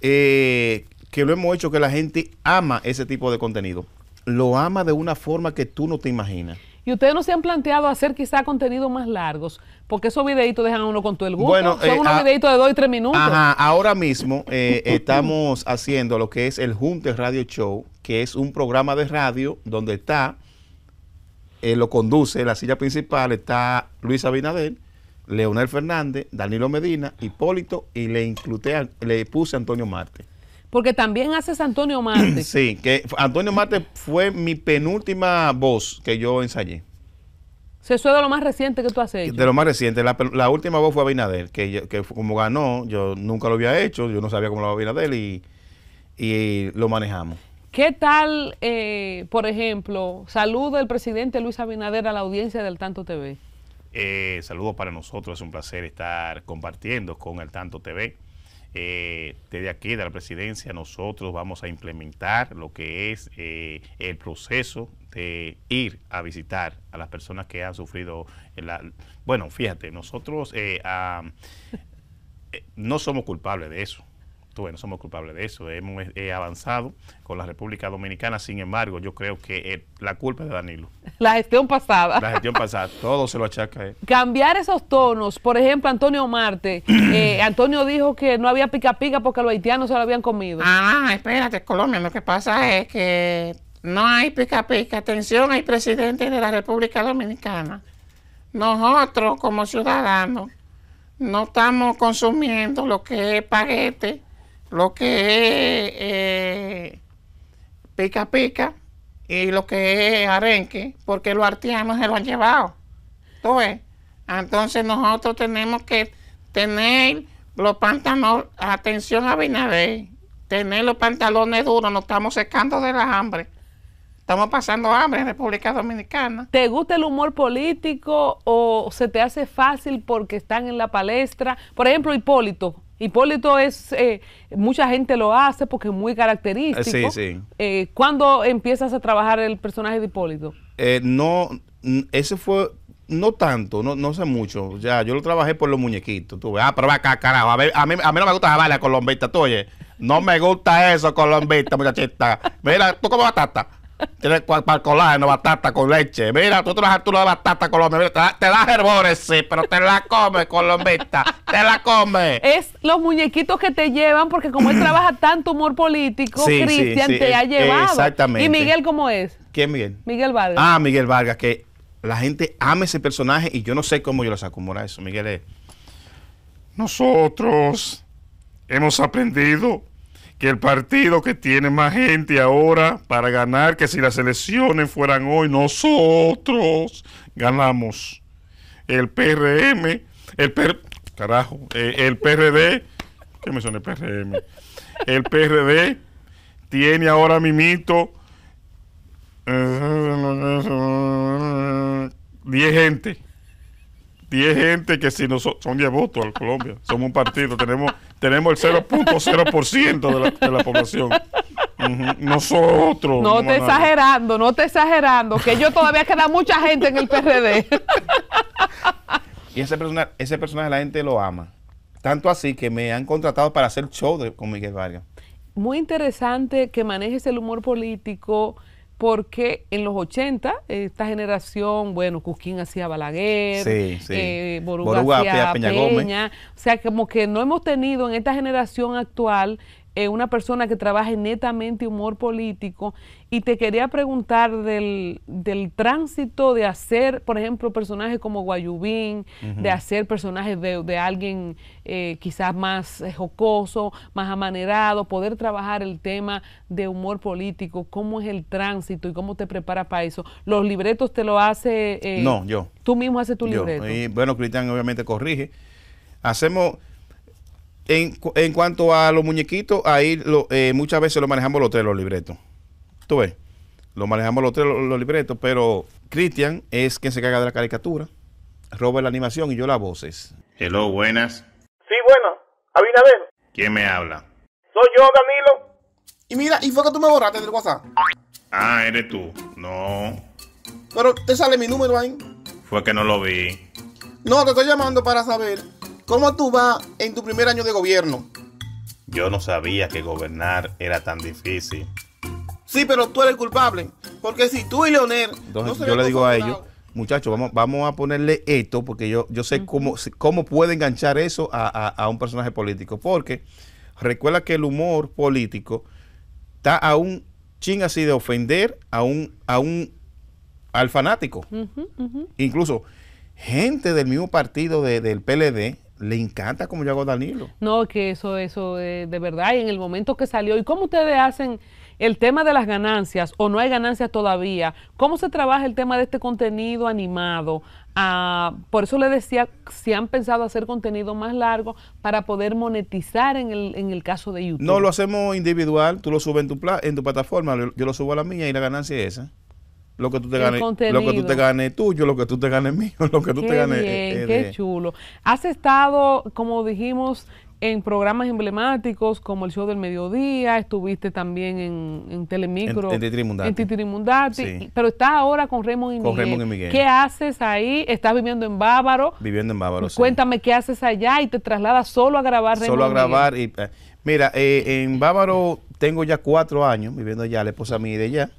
A: Eh, que lo hemos hecho, que la gente ama ese tipo de contenido. Lo ama de una forma que tú no te imaginas.
B: Y ustedes no se han planteado hacer quizá contenidos más largos, porque esos videitos dejan a uno con todo el gusto. Son eh, unos ah, videitos de dos y tres minutos.
A: ahora mismo eh, estamos haciendo lo que es el Junte Radio Show, que es un programa de radio donde está, eh, lo conduce, la silla principal está Luis Abinader, Leonel Fernández, Danilo Medina, Hipólito y le, incluté, le puse Antonio Marte.
B: Porque también haces Antonio Marte.
A: Sí, que Antonio Marte fue mi penúltima voz que yo ensayé.
B: Se eso de lo más reciente que tú has hecho. De
A: lo más reciente. La, última voz fue Abinader, que, como ganó, yo nunca lo había hecho, yo no sabía cómo lo Abinader y, y lo manejamos.
B: ¿Qué tal, eh, por ejemplo, saludo del presidente Luis Abinader a la audiencia del Tanto TV?
A: Eh, saludos para nosotros, es un placer estar compartiendo con el Tanto TV desde eh, aquí, de la presidencia, nosotros vamos a implementar lo que es eh, el proceso de ir a visitar a las personas que han sufrido. La, bueno, fíjate, nosotros eh, no somos culpables de eso. Bueno, somos culpables de eso. Hemos eh, avanzado con la República Dominicana, sin embargo, yo creo que eh, la culpa es de Danilo.
B: La gestión pasada.
A: La gestión pasada, todo se lo achaca
B: Cambiar esos tonos, por ejemplo, Antonio Marte, eh, Antonio dijo que no había pica pica porque los haitianos se lo habían comido. Ah, espérate, Colombia, lo que pasa es que no hay pica pica. Atención,
A: hay presidente de la República Dominicana. Nosotros, como ciudadanos, no estamos consumiendo lo que es paquete lo que es eh, pica pica y lo que es arenque, porque los artesanos se lo han llevado. Entonces nosotros tenemos que tener los pantalones, atención a Binader,
B: tener los pantalones duros, nos estamos secando de la hambre. Estamos pasando hambre en República Dominicana. ¿Te gusta el humor político o se te hace fácil porque están en la palestra? Por ejemplo, Hipólito, Hipólito es, eh, mucha gente lo hace porque es muy característico. Eh, sí, sí. Eh, ¿Cuándo empiezas a trabajar el personaje de Hipólito?
A: Eh, no, ese fue, no tanto, no, no sé mucho. Ya, yo lo trabajé por los muñequitos. ah, pero va acá, carajo. A, mí, a mí no me gusta la a colombita, tú oye. No me gusta eso, colombita, muchachita. Mira, tú como batata. Tienes para una batata con leche. Mira, tú traes tú la batata con leche, te, das herbores, sí, pero te la comes, colombita. te la comes.
B: Es los muñequitos que te llevan, porque como él trabaja tanto humor político, Cristian te ha llevado. Exactamente. ¿Y Miguel cómo es? ¿Quién Miguel? Miguel Vargas. Ah,
A: Miguel Vargas, que la gente ama ese personaje y yo no sé cómo yo los acumula eso. Miguel es. Nosotros hemos aprendido que el partido que tiene más gente ahora para ganar, que si las elecciones fueran hoy, nosotros ganamos. El PRM, el eh, el PRD, ¿qué me el PRM? El PRD tiene ahora mimito 10 eh, gente 10 gente que si nosotros son 10 votos en Colombia. Somos un partido, tenemos, tenemos el 0.0% de la, de la población. Nosotros. No, te
B: exagerando, no te exagerando, que yo todavía queda mucha gente en el PRD.
A: y ese personaje, ese personaje la gente lo ama. Tanto así que me han contratado para hacer show con Miguel Vargas.
B: Muy interesante que manejes el humor político porque en los 80, esta generación, bueno, Cusquín hacía Balaguer, Eh, Boruga, hacía Peña, Gómez. O sea, como que no hemos tenido en esta generación actual eh, una persona que trabaje netamente humor político y te quería preguntar del, tránsito de hacer, por ejemplo, personajes como Guayubín, de hacer personajes de, alguien eh, quizás más eh, jocoso, más amanerado, poder trabajar el tema de humor político, cómo es el tránsito y cómo te preparas para eso. ¿Los libretos te lo hace? no, yo. ¿Tú mismo haces tu libreto? Y,
A: bueno, Cristian obviamente corrige. Hacemos en, cuanto a los muñequitos, ahí lo, eh, muchas veces lo manejamos los tres, los libretos. Tú ves, lo manejamos los tres, los, libretos, pero Cristian es quien se caga de la caricatura, roba la animación y yo las voces. Hello, buenas. Sí, bueno, ver ¿Quién me habla? Soy yo, Camilo Y mira, y fue que tú me borraste del WhatsApp. Ah, eres tú. No. Pero te sale mi número ahí. Fue que no lo vi. No, te estoy llamando para saber ¿Cómo tú vas en tu primer año de gobierno? Yo no sabía que gobernar era tan difícil. Sí, pero tú eres culpable. Porque si tú y Leonel. yo le digo a ellos, muchachos, vamos, vamos a ponerle esto, porque yo, yo sé cómo, cómo puede enganchar eso a, un personaje político. Porque recuerda que el humor político está a un ching así de ofender a un, a un al fanático. Incluso gente del mismo partido del PLD le encanta como yo hago Danilo.
B: No, que eso, eso eh, de verdad, y en el momento que salió, ¿y cómo ustedes hacen el tema de las ganancias o no hay ganancias todavía? ¿Cómo se trabaja el tema de este contenido animado? Ah, por eso le decía si han pensado hacer contenido más largo para poder monetizar en el, en el caso de YouTube. No, lo
A: hacemos individual, tú lo subes en tu, en tu plataforma, yo lo subo a la mía y la ganancia es esa lo que tú te ganes, lo que tú te ganes tuyo, lo que tú te ganes mío, lo que tú te ganes. Bien, qué
B: chulo. Has estado, como dijimos, en programas emblemáticos como el show del mediodía, estuviste también en, en Telemicro, en, en Titirimundati, pero estás ahora con Raymond y, Miguel. ¿Qué haces ahí? Estás viviendo en Bávaro.
A: Viviendo en Bávaro.
B: Cuéntame qué haces allá y te trasladas solo a grabar. solo a grabar
A: y, eh, mira, eh, en Bávaro tengo ya cuatro años viviendo allá, la esposa mía de allá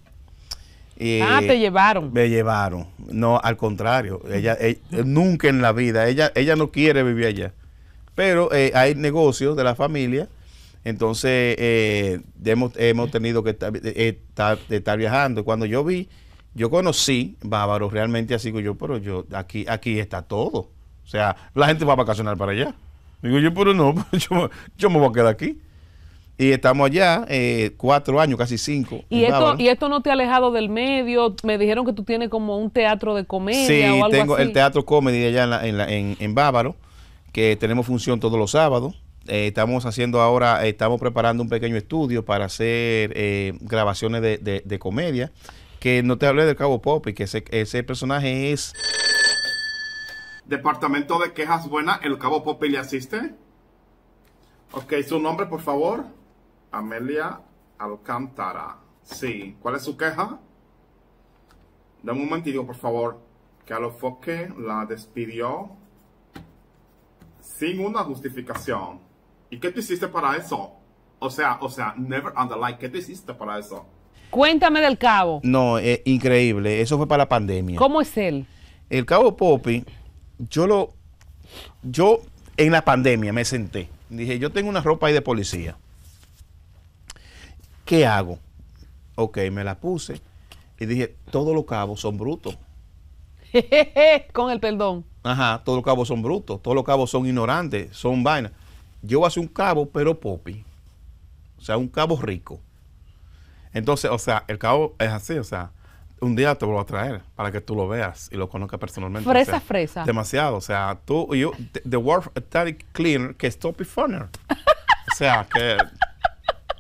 A: ah, eh, te llevaron. Me llevaron. No, al contrario. Ella, eh, nunca en la vida. Ella, ella no quiere vivir allá. Pero eh, hay negocios de la familia. Entonces hemos, tenido que estar, viajando. Cuando yo vi, yo conocí Bávaro realmente así yo, pero yo, aquí, aquí está todo. O sea, la gente va a vacacionar para allá. Digo yo, pero no, yo me voy a quedar aquí. Y estamos allá eh, cuatro años, casi cinco. ¿Y esto, ¿Y
B: esto no te ha alejado del medio? Me dijeron que tú tienes como un teatro de comedia sí, tengo el teatro
A: comedy allá en, en, en, Bávaro, que tenemos función todos los sábados. Eh, estamos haciendo ahora, estamos preparando un pequeño estudio para hacer eh, grabaciones de, comedia. Que no te hablé del Cabo y que ese, personaje es... Departamento de Quejas Buenas, ¿el Cabo Popi le asiste? Ok, su nombre, por favor. Amelia Alcántara. Sí, ¿cuál es su queja? Dame un momentito, por favor. Que a los la despidió sin una justificación. ¿Y qué te hiciste para eso? O sea, o sea, never underline, ¿qué te hiciste para eso?
B: Cuéntame del cabo.
A: No, es eh, increíble. Eso fue para la pandemia. ¿Cómo es él? El cabo Poppy, yo lo. Yo en la pandemia me senté. Dije, yo tengo una ropa ahí de policía. ¿qué hago? Ok, me la puse y dije, todos los cabos son brutos.
B: Con el perdón.
A: Ajá, todos los cabos son brutos, todos los cabos son ignorantes, son vainas. Yo hago un cabo, pero popi. O sea, un cabo rico. Entonces, o sea, el cabo es así, o sea, un día te lo voy a traer para que tú lo veas y lo conozcas personalmente. Fresa, fresa. Demasiado, o sea, tú, yo, the, the world static cleaner que es Topi Funner. o sea, que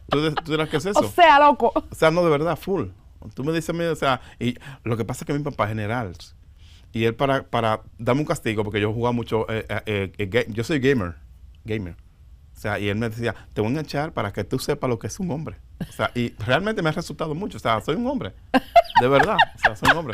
A: ¿Tú, dirás que es eso? O
B: sea, loco. O
A: sea, no, de verdad, full. Tú me dices o sea, y lo que pasa es que mi papá general. Y él para, para darme un castigo, porque yo jugaba mucho, eh, eh, eh, yo soy gamer, gamer. O sea, y él me decía, te voy a enganchar para que tú sepas lo que es un hombre. O sea, y realmente me ha resultado mucho. O sea, soy un hombre. De verdad. O sea, soy un hombre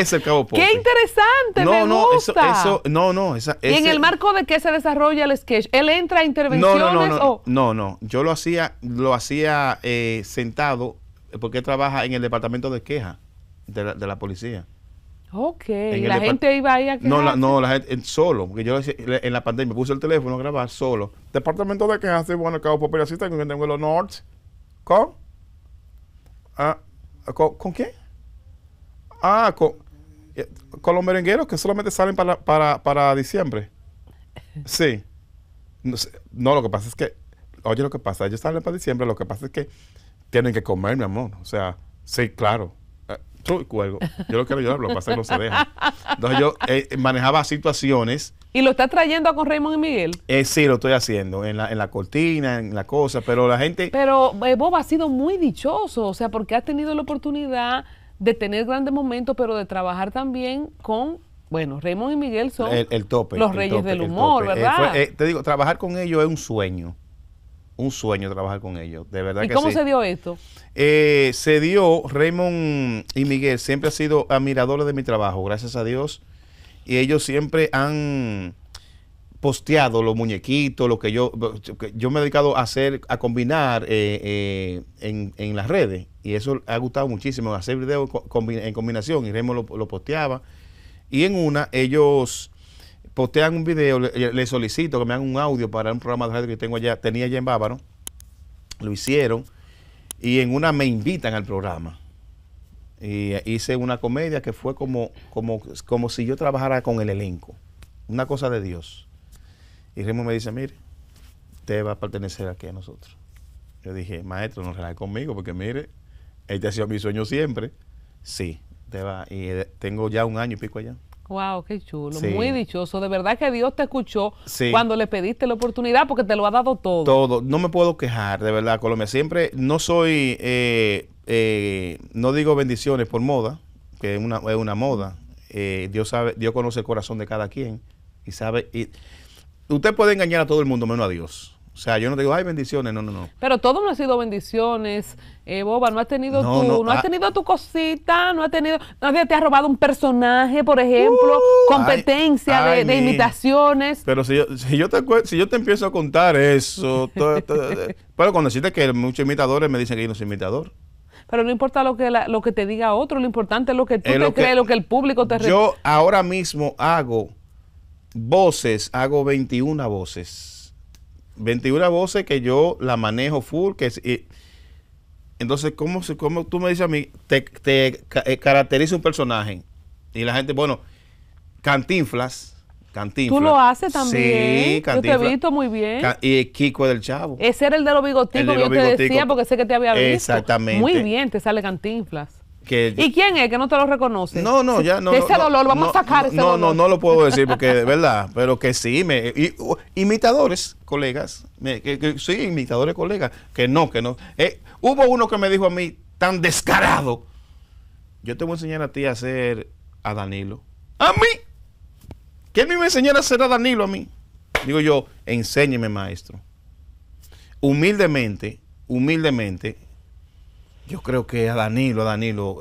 A: es el Cabo ¡Qué
B: interesante! No, me no, gusta. Eso,
A: no, no. Esa, ¿Y en el
B: marco de qué se desarrolla el sketch? ¿Él entra a intervenciones? No, no,
A: no. No, Yo lo hacía, lo hacía eh, sentado porque trabaja en el departamento de quejas de la, de la policía.
B: Ok, ¿Y la gente iba ahí a quejarse. No,
A: no, la gente eh, solo, porque yo en la pandemia me puse el teléfono a grabar solo. Departamento de quejas, bueno, el Cabo pero así tengo, tengo el honor con... Ah, ah, ¿Con, ¿Con qué? Ah, con, eh, con los merengueros que solamente salen para, para, para diciembre. Sí. No, lo que pasa es que, oye, lo que pasa, ellos salen para diciembre, lo que pasa es que tienen que comer, mi amor. O sea, sí, claro. Eh, yo lo quiero yo lo que pasa que no se deja. Entonces yo eh, manejaba situaciones.
B: ¿Y lo está trayendo con Raymond y Miguel?
A: Eh, sí, lo estoy haciendo, en la, en la cortina, en la cosa, pero la gente...
B: Pero Bob ha sido muy dichoso, o sea, porque ha tenido la oportunidad de tener grandes momentos, pero de trabajar también con bueno, Raymond y Miguel son el, tope, los reyes del humor, eh, ¿verdad? Eh,
A: te digo, trabajar con ellos es un sueño. Un sueño trabajar con ellos, de verdad ¿Y cómo se dio esto? Eh, se dio, Raymond y Miguel siempre han sido admiradores de mi trabajo, gracias a Dios. Y ellos siempre han posteado los muñequitos, lo que yo, yo me he dedicado a hacer, a combinar eh, eh, en, las redes. Y eso ha gustado muchísimo, hacer videos en combinación. Y Remo lo, posteaba. Y en una, ellos postean un video, le, solicito que me hagan un audio para un programa de radio que tengo allá, tenía allá en Bávaro. Lo hicieron. Y en una me invitan al programa. Y hice una comedia que fue como, como, como si yo trabajara con el elenco. Una cosa de Dios. Y Remo me dice, mire, te va a pertenecer aquí a nosotros. Yo dije, maestro, no relaje conmigo, porque mire, este ha sido mi sueño siempre. Sí, te va. Y eh, tengo ya un año y pico allá.
B: Wow, qué chulo, muy dichoso. De verdad que Dios te escuchó cuando le pediste la oportunidad porque te lo ha dado todo.
A: Todo, no me puedo quejar, de verdad, Colombia. Siempre no soy, eh, eh, no digo bendiciones por moda, que es una, una moda. Dios sabe, Dios conoce el corazón de cada quien y sabe. Y, usted puede engañar a todo el mundo menos a Dios. O sea, yo no te digo, ay, bendiciones, no, no, no.
B: Pero todo no ha sido bendiciones, eh, Boba, no has tenido tu, no, has ah. tenido tu cosita, no has tenido, nadie te ha robado un personaje, por ejemplo, uh, competencia de, imitaciones.
A: Pero si yo, si yo te si yo te empiezo a contar eso, eh, pero cuando deciste que muchos imitadores me dicen que yo no soy imitador.
B: Pero no importa lo que lo que te diga otro, lo importante es lo que tú te crees, lo que el público te Yo
A: ahora mismo hago voces, hago 21 voces. 21 voces que yo la manejo full, que entonces, ¿cómo, ¿cómo, tú me dices a mí, te, eh, caracteriza un personaje? Y la gente, bueno, Cantinflas, Cantinflas. Tú lo haces también. Sí, Cantinflas. Yo te he visto muy bien. Y Kiko del Chavo.
B: Ese era el de los bigotitos que yo te decía porque sé que te había visto. Exactamente. Muy bien, te sale Cantinflas. ¿Y quién es que no te lo reconoce? No, no, ya no. ese dolor, vamos a sacar ese no, dolor. No, no, no lo puedo decir porque
A: de verdad, pero que sí, me, imitadores, colegas, que, sí, imitadores, colegas, que no, que no. Eh, hubo uno que me dijo a mí, tan descarado, yo te voy a enseñar a ti a hacer a Danilo. ¿A mí? ¿Quién me iba a enseñar a hacer a Danilo a mí? Digo yo, enséñeme, maestro. Humildemente, humildemente, yo creo que a Danilo, a Danilo,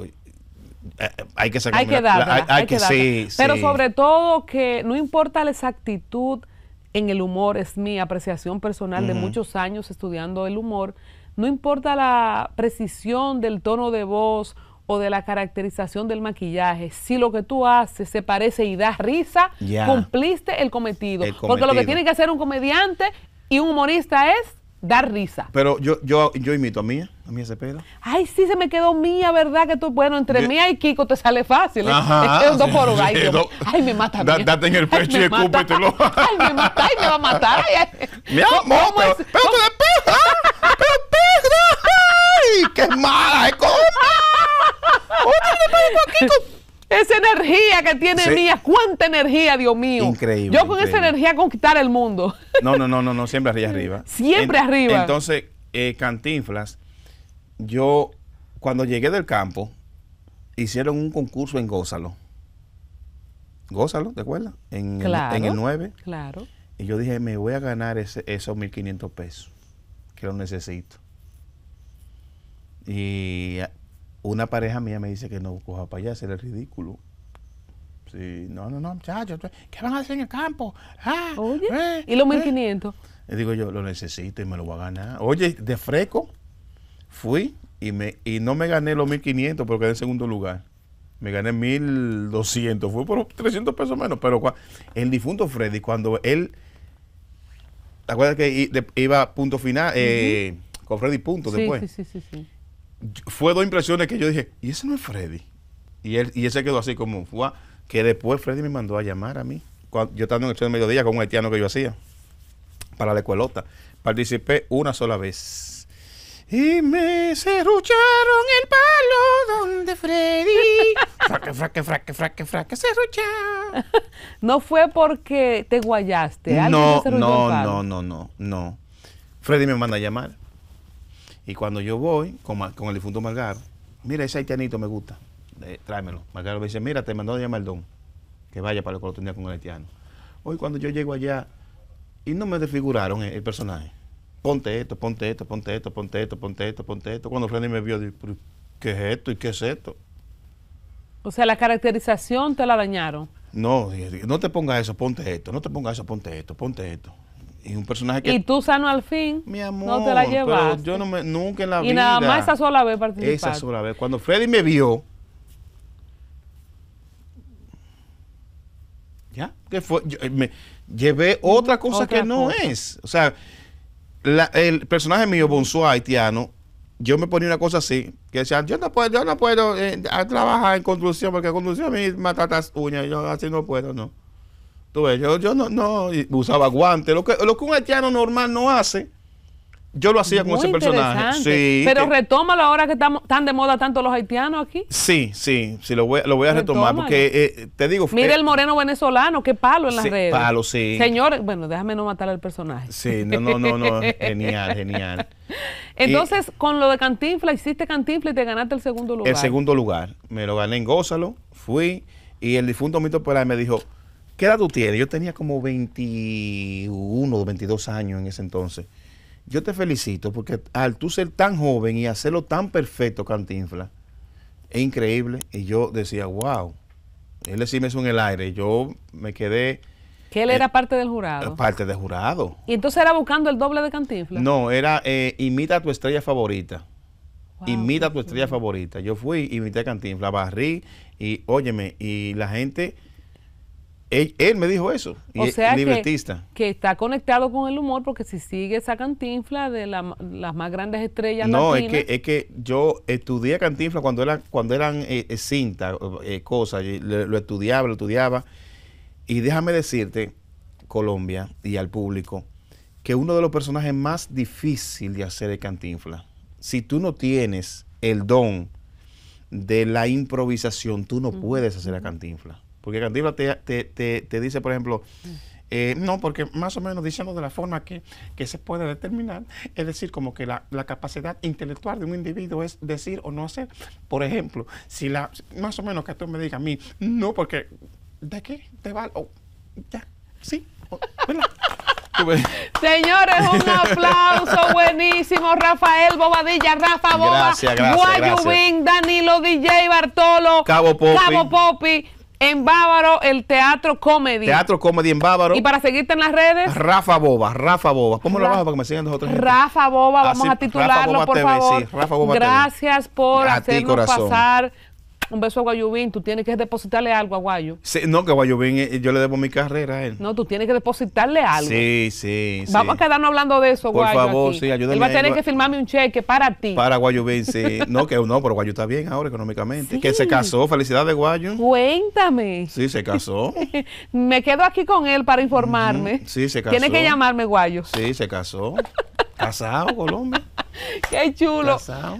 A: eh, hay que sacar. Hay que darla, hay, que, que Pero sobre
B: todo que no importa la exactitud en el humor, es mi apreciación personal de muchos años estudiando el humor, no importa la precisión del tono de voz o de la caracterización del maquillaje, si lo que tú haces se parece y da risa, cumpliste el cometido. Porque lo que tiene que hacer un comediante y un humorista es Da risa.
A: Pero yo, yo, yo imito a Mía, a Mía Cepeda.
B: Ay, sí, se me quedó Mía, ¿verdad? Que tú, bueno, entre Mía y Kiko te sale fácil. Ajá, Ay, me mata. date
A: en el pecho y Ay,
B: me mata, ay, me va a matar. pero, pero, qué mala, le Kiko. Esa energía que tiene Mía, cuánta energía, Dios mío. Increíble. Yo con esa energía conquistar el mundo.
A: No, no, no, no, no siempre arriba, arriba. Siempre arriba. Entonces, eh, Cantinflas, yo cuando llegué del campo, hicieron un concurso en Gózalo. Gózalo, ¿te acuerdas? En, claro, en el 9. Claro. Y yo dije, me voy a ganar esos 1.500 pesos, que los necesito. Y una pareja mía me dice que no coja para allá, hacer el ridículo. Sí, no, no, no, muchachos,
B: ¿qué van a hacer en el campo? Ah, Oye, eh, ¿y los 1500? Eh.
A: Le digo yo, lo necesito y me lo voy a ganar. Oye, de freco fui y, me, y no me gané los 1500 porque quedé en segundo lugar. Me gané 1200, fue por 300 pesos menos. Pero el difunto Freddy, cuando él. ¿Te acuerdas que iba a punto final? Eh, con Freddy Punto después. Sí, sí, sí. sí fue dos impresiones que yo dije, y ese no es Freddy. Y él, y ese quedó así como, fue. que después Freddy me mandó a llamar a mí. yo estaba en el show de mediodía con un haitiano que yo hacía para la escuelota. Participé una sola vez.
B: Y me cerrucharon el palo donde Freddy. fraque,
A: fraque, fraque, fraque, fraque,
B: Cerrucharon No fue porque te guayaste. No, no, no,
A: no, no, no. Freddy me manda a llamar y cuando yo voy con, el difunto Margaro, mira, ese haitianito me gusta, eh, tráemelo. Margaro me dice, mira, te mandó a llamar don, que vaya para la oportunidad con el haitiano. Hoy cuando yo llego allá, y no me desfiguraron eh, el, personaje. Ponte esto, ponte esto, ponte esto, ponte esto, ponte esto, ponte esto. Cuando Freddy me vio, dije, ¿qué es esto y qué es esto?
B: O sea, la caracterización te la dañaron.
A: No, no te pongas eso, ponte esto, no te pongas eso, ponte esto, ponte esto un personaje que. Y
B: tú sano al fin. Mi amor. No te la llevas.
A: Yo no me, nunca en la vida. Y nada más esa sola vez participaste. Esa sola vez. Cuando Freddy me vio. ¿Ya? que fue? Eh, me llevé otra cosa que no es. O sea, el personaje mío, Bonsoir haitiano, yo me ponía una cosa así, que decía, yo no puedo, yo no puedo eh, trabajar en construcción, porque construcción me matatas uñas, yo así no puedo, no yo, no, no usaba guantes, lo que, lo un haitiano normal no hace. Yo lo hacía con ese personaje. Sí, Pero
B: retómalo ahora que estamos tan de moda tanto los haitianos aquí.
A: Sí, sí, sí, lo voy, lo voy a retomar porque eh, eh, te digo. Mira eh, el
B: moreno venezolano, qué palo en las sí, redes. Palo, sí. Señores, bueno, déjame no matar al personaje. Sí, no, no, no, genial, genial.
A: Entonces,
B: con lo de Cantinfla, hiciste Cantinfla y te ganaste el segundo lugar. El
A: segundo lugar. Me lo gané en Gózalo, fui y el difunto Mito Peral me dijo ¿Qué edad tú tienes? Yo tenía como 21 o 22 años en ese entonces. Yo te felicito porque al tú ser tan joven y hacerlo tan perfecto, Cantinfla, es increíble. Y yo decía, wow, él sí me en el aire. Yo me quedé...
B: Que él era eh, parte del jurado. Eh,
A: parte del jurado.
B: ¿Y entonces era buscando el doble de Cantinfla.
A: No, era eh, imita a tu estrella favorita. imita a tu estrella favorita. Yo fui, imité a Cantinflas, barrí y óyeme, y la gente él, me dijo eso. O sea
B: Que, está conectado con el humor porque si sigue esa cantinfla de las más grandes estrellas. No, es que
A: es que yo estudié cantinfla cuando era, cuando eran eh, eh, cinta, eh, cosas, lo, estudiaba, lo estudiaba. Y déjame decirte, Colombia y al público, que uno de los personajes más difíciles de hacer es cantinfla. Si tú no tienes el don de la improvisación, tú no puedes hacer la cantinfla porque Candibla te, te, dice, por ejemplo, mm. eh, no, porque más o menos diciendo de la forma que, se puede determinar, es decir, como que la, capacidad intelectual de un individuo es decir o no hacer. Por ejemplo, si la, más o menos que tú me digas a mí, no, porque,
B: ¿de qué? ¿Te va? O, oh, ya, sí, oh, Señores, un aplauso buenísimo. Rafael Bobadilla, Rafa Boba, gracias, Guayubín, Danilo DJ Bartolo, Cabo Popi. Cabo Popi. En Bávaro, el Teatro Comedy. Teatro
A: Comedy en Bávaro. Y para
B: seguirte en las redes.
A: Rafa Boba, Rafa Boba. ¿Cómo lo para que me sigan nosotros?
B: Rafa Boba, ah, vamos a titularlo, por TV, favor. Gracias por hacernos pasar un beso a Guayubín, tú tienes que depositarle algo a Guayo.
A: no, que Guayubín, eh, yo le debo mi carrera a él.
B: No, tú tienes que depositarle algo.
A: Sí, sí, Vamos a
B: quedarnos hablando de eso, Guayo. Por favor, sí, ayúdame. Él va a tener que firmarme un cheque para ti. Para
A: Guayubín, sí. no, que no, pero Guayo está bien ahora económicamente. Que se casó, felicidades, Guayo.
B: Cuéntame. Sí,
A: se casó.
B: Me quedo aquí con él para informarme. sí,
A: se casó. Tiene que llamarme Guayo. Sí, se casó. Casado, Colombia.
B: Qué chulo. Casado.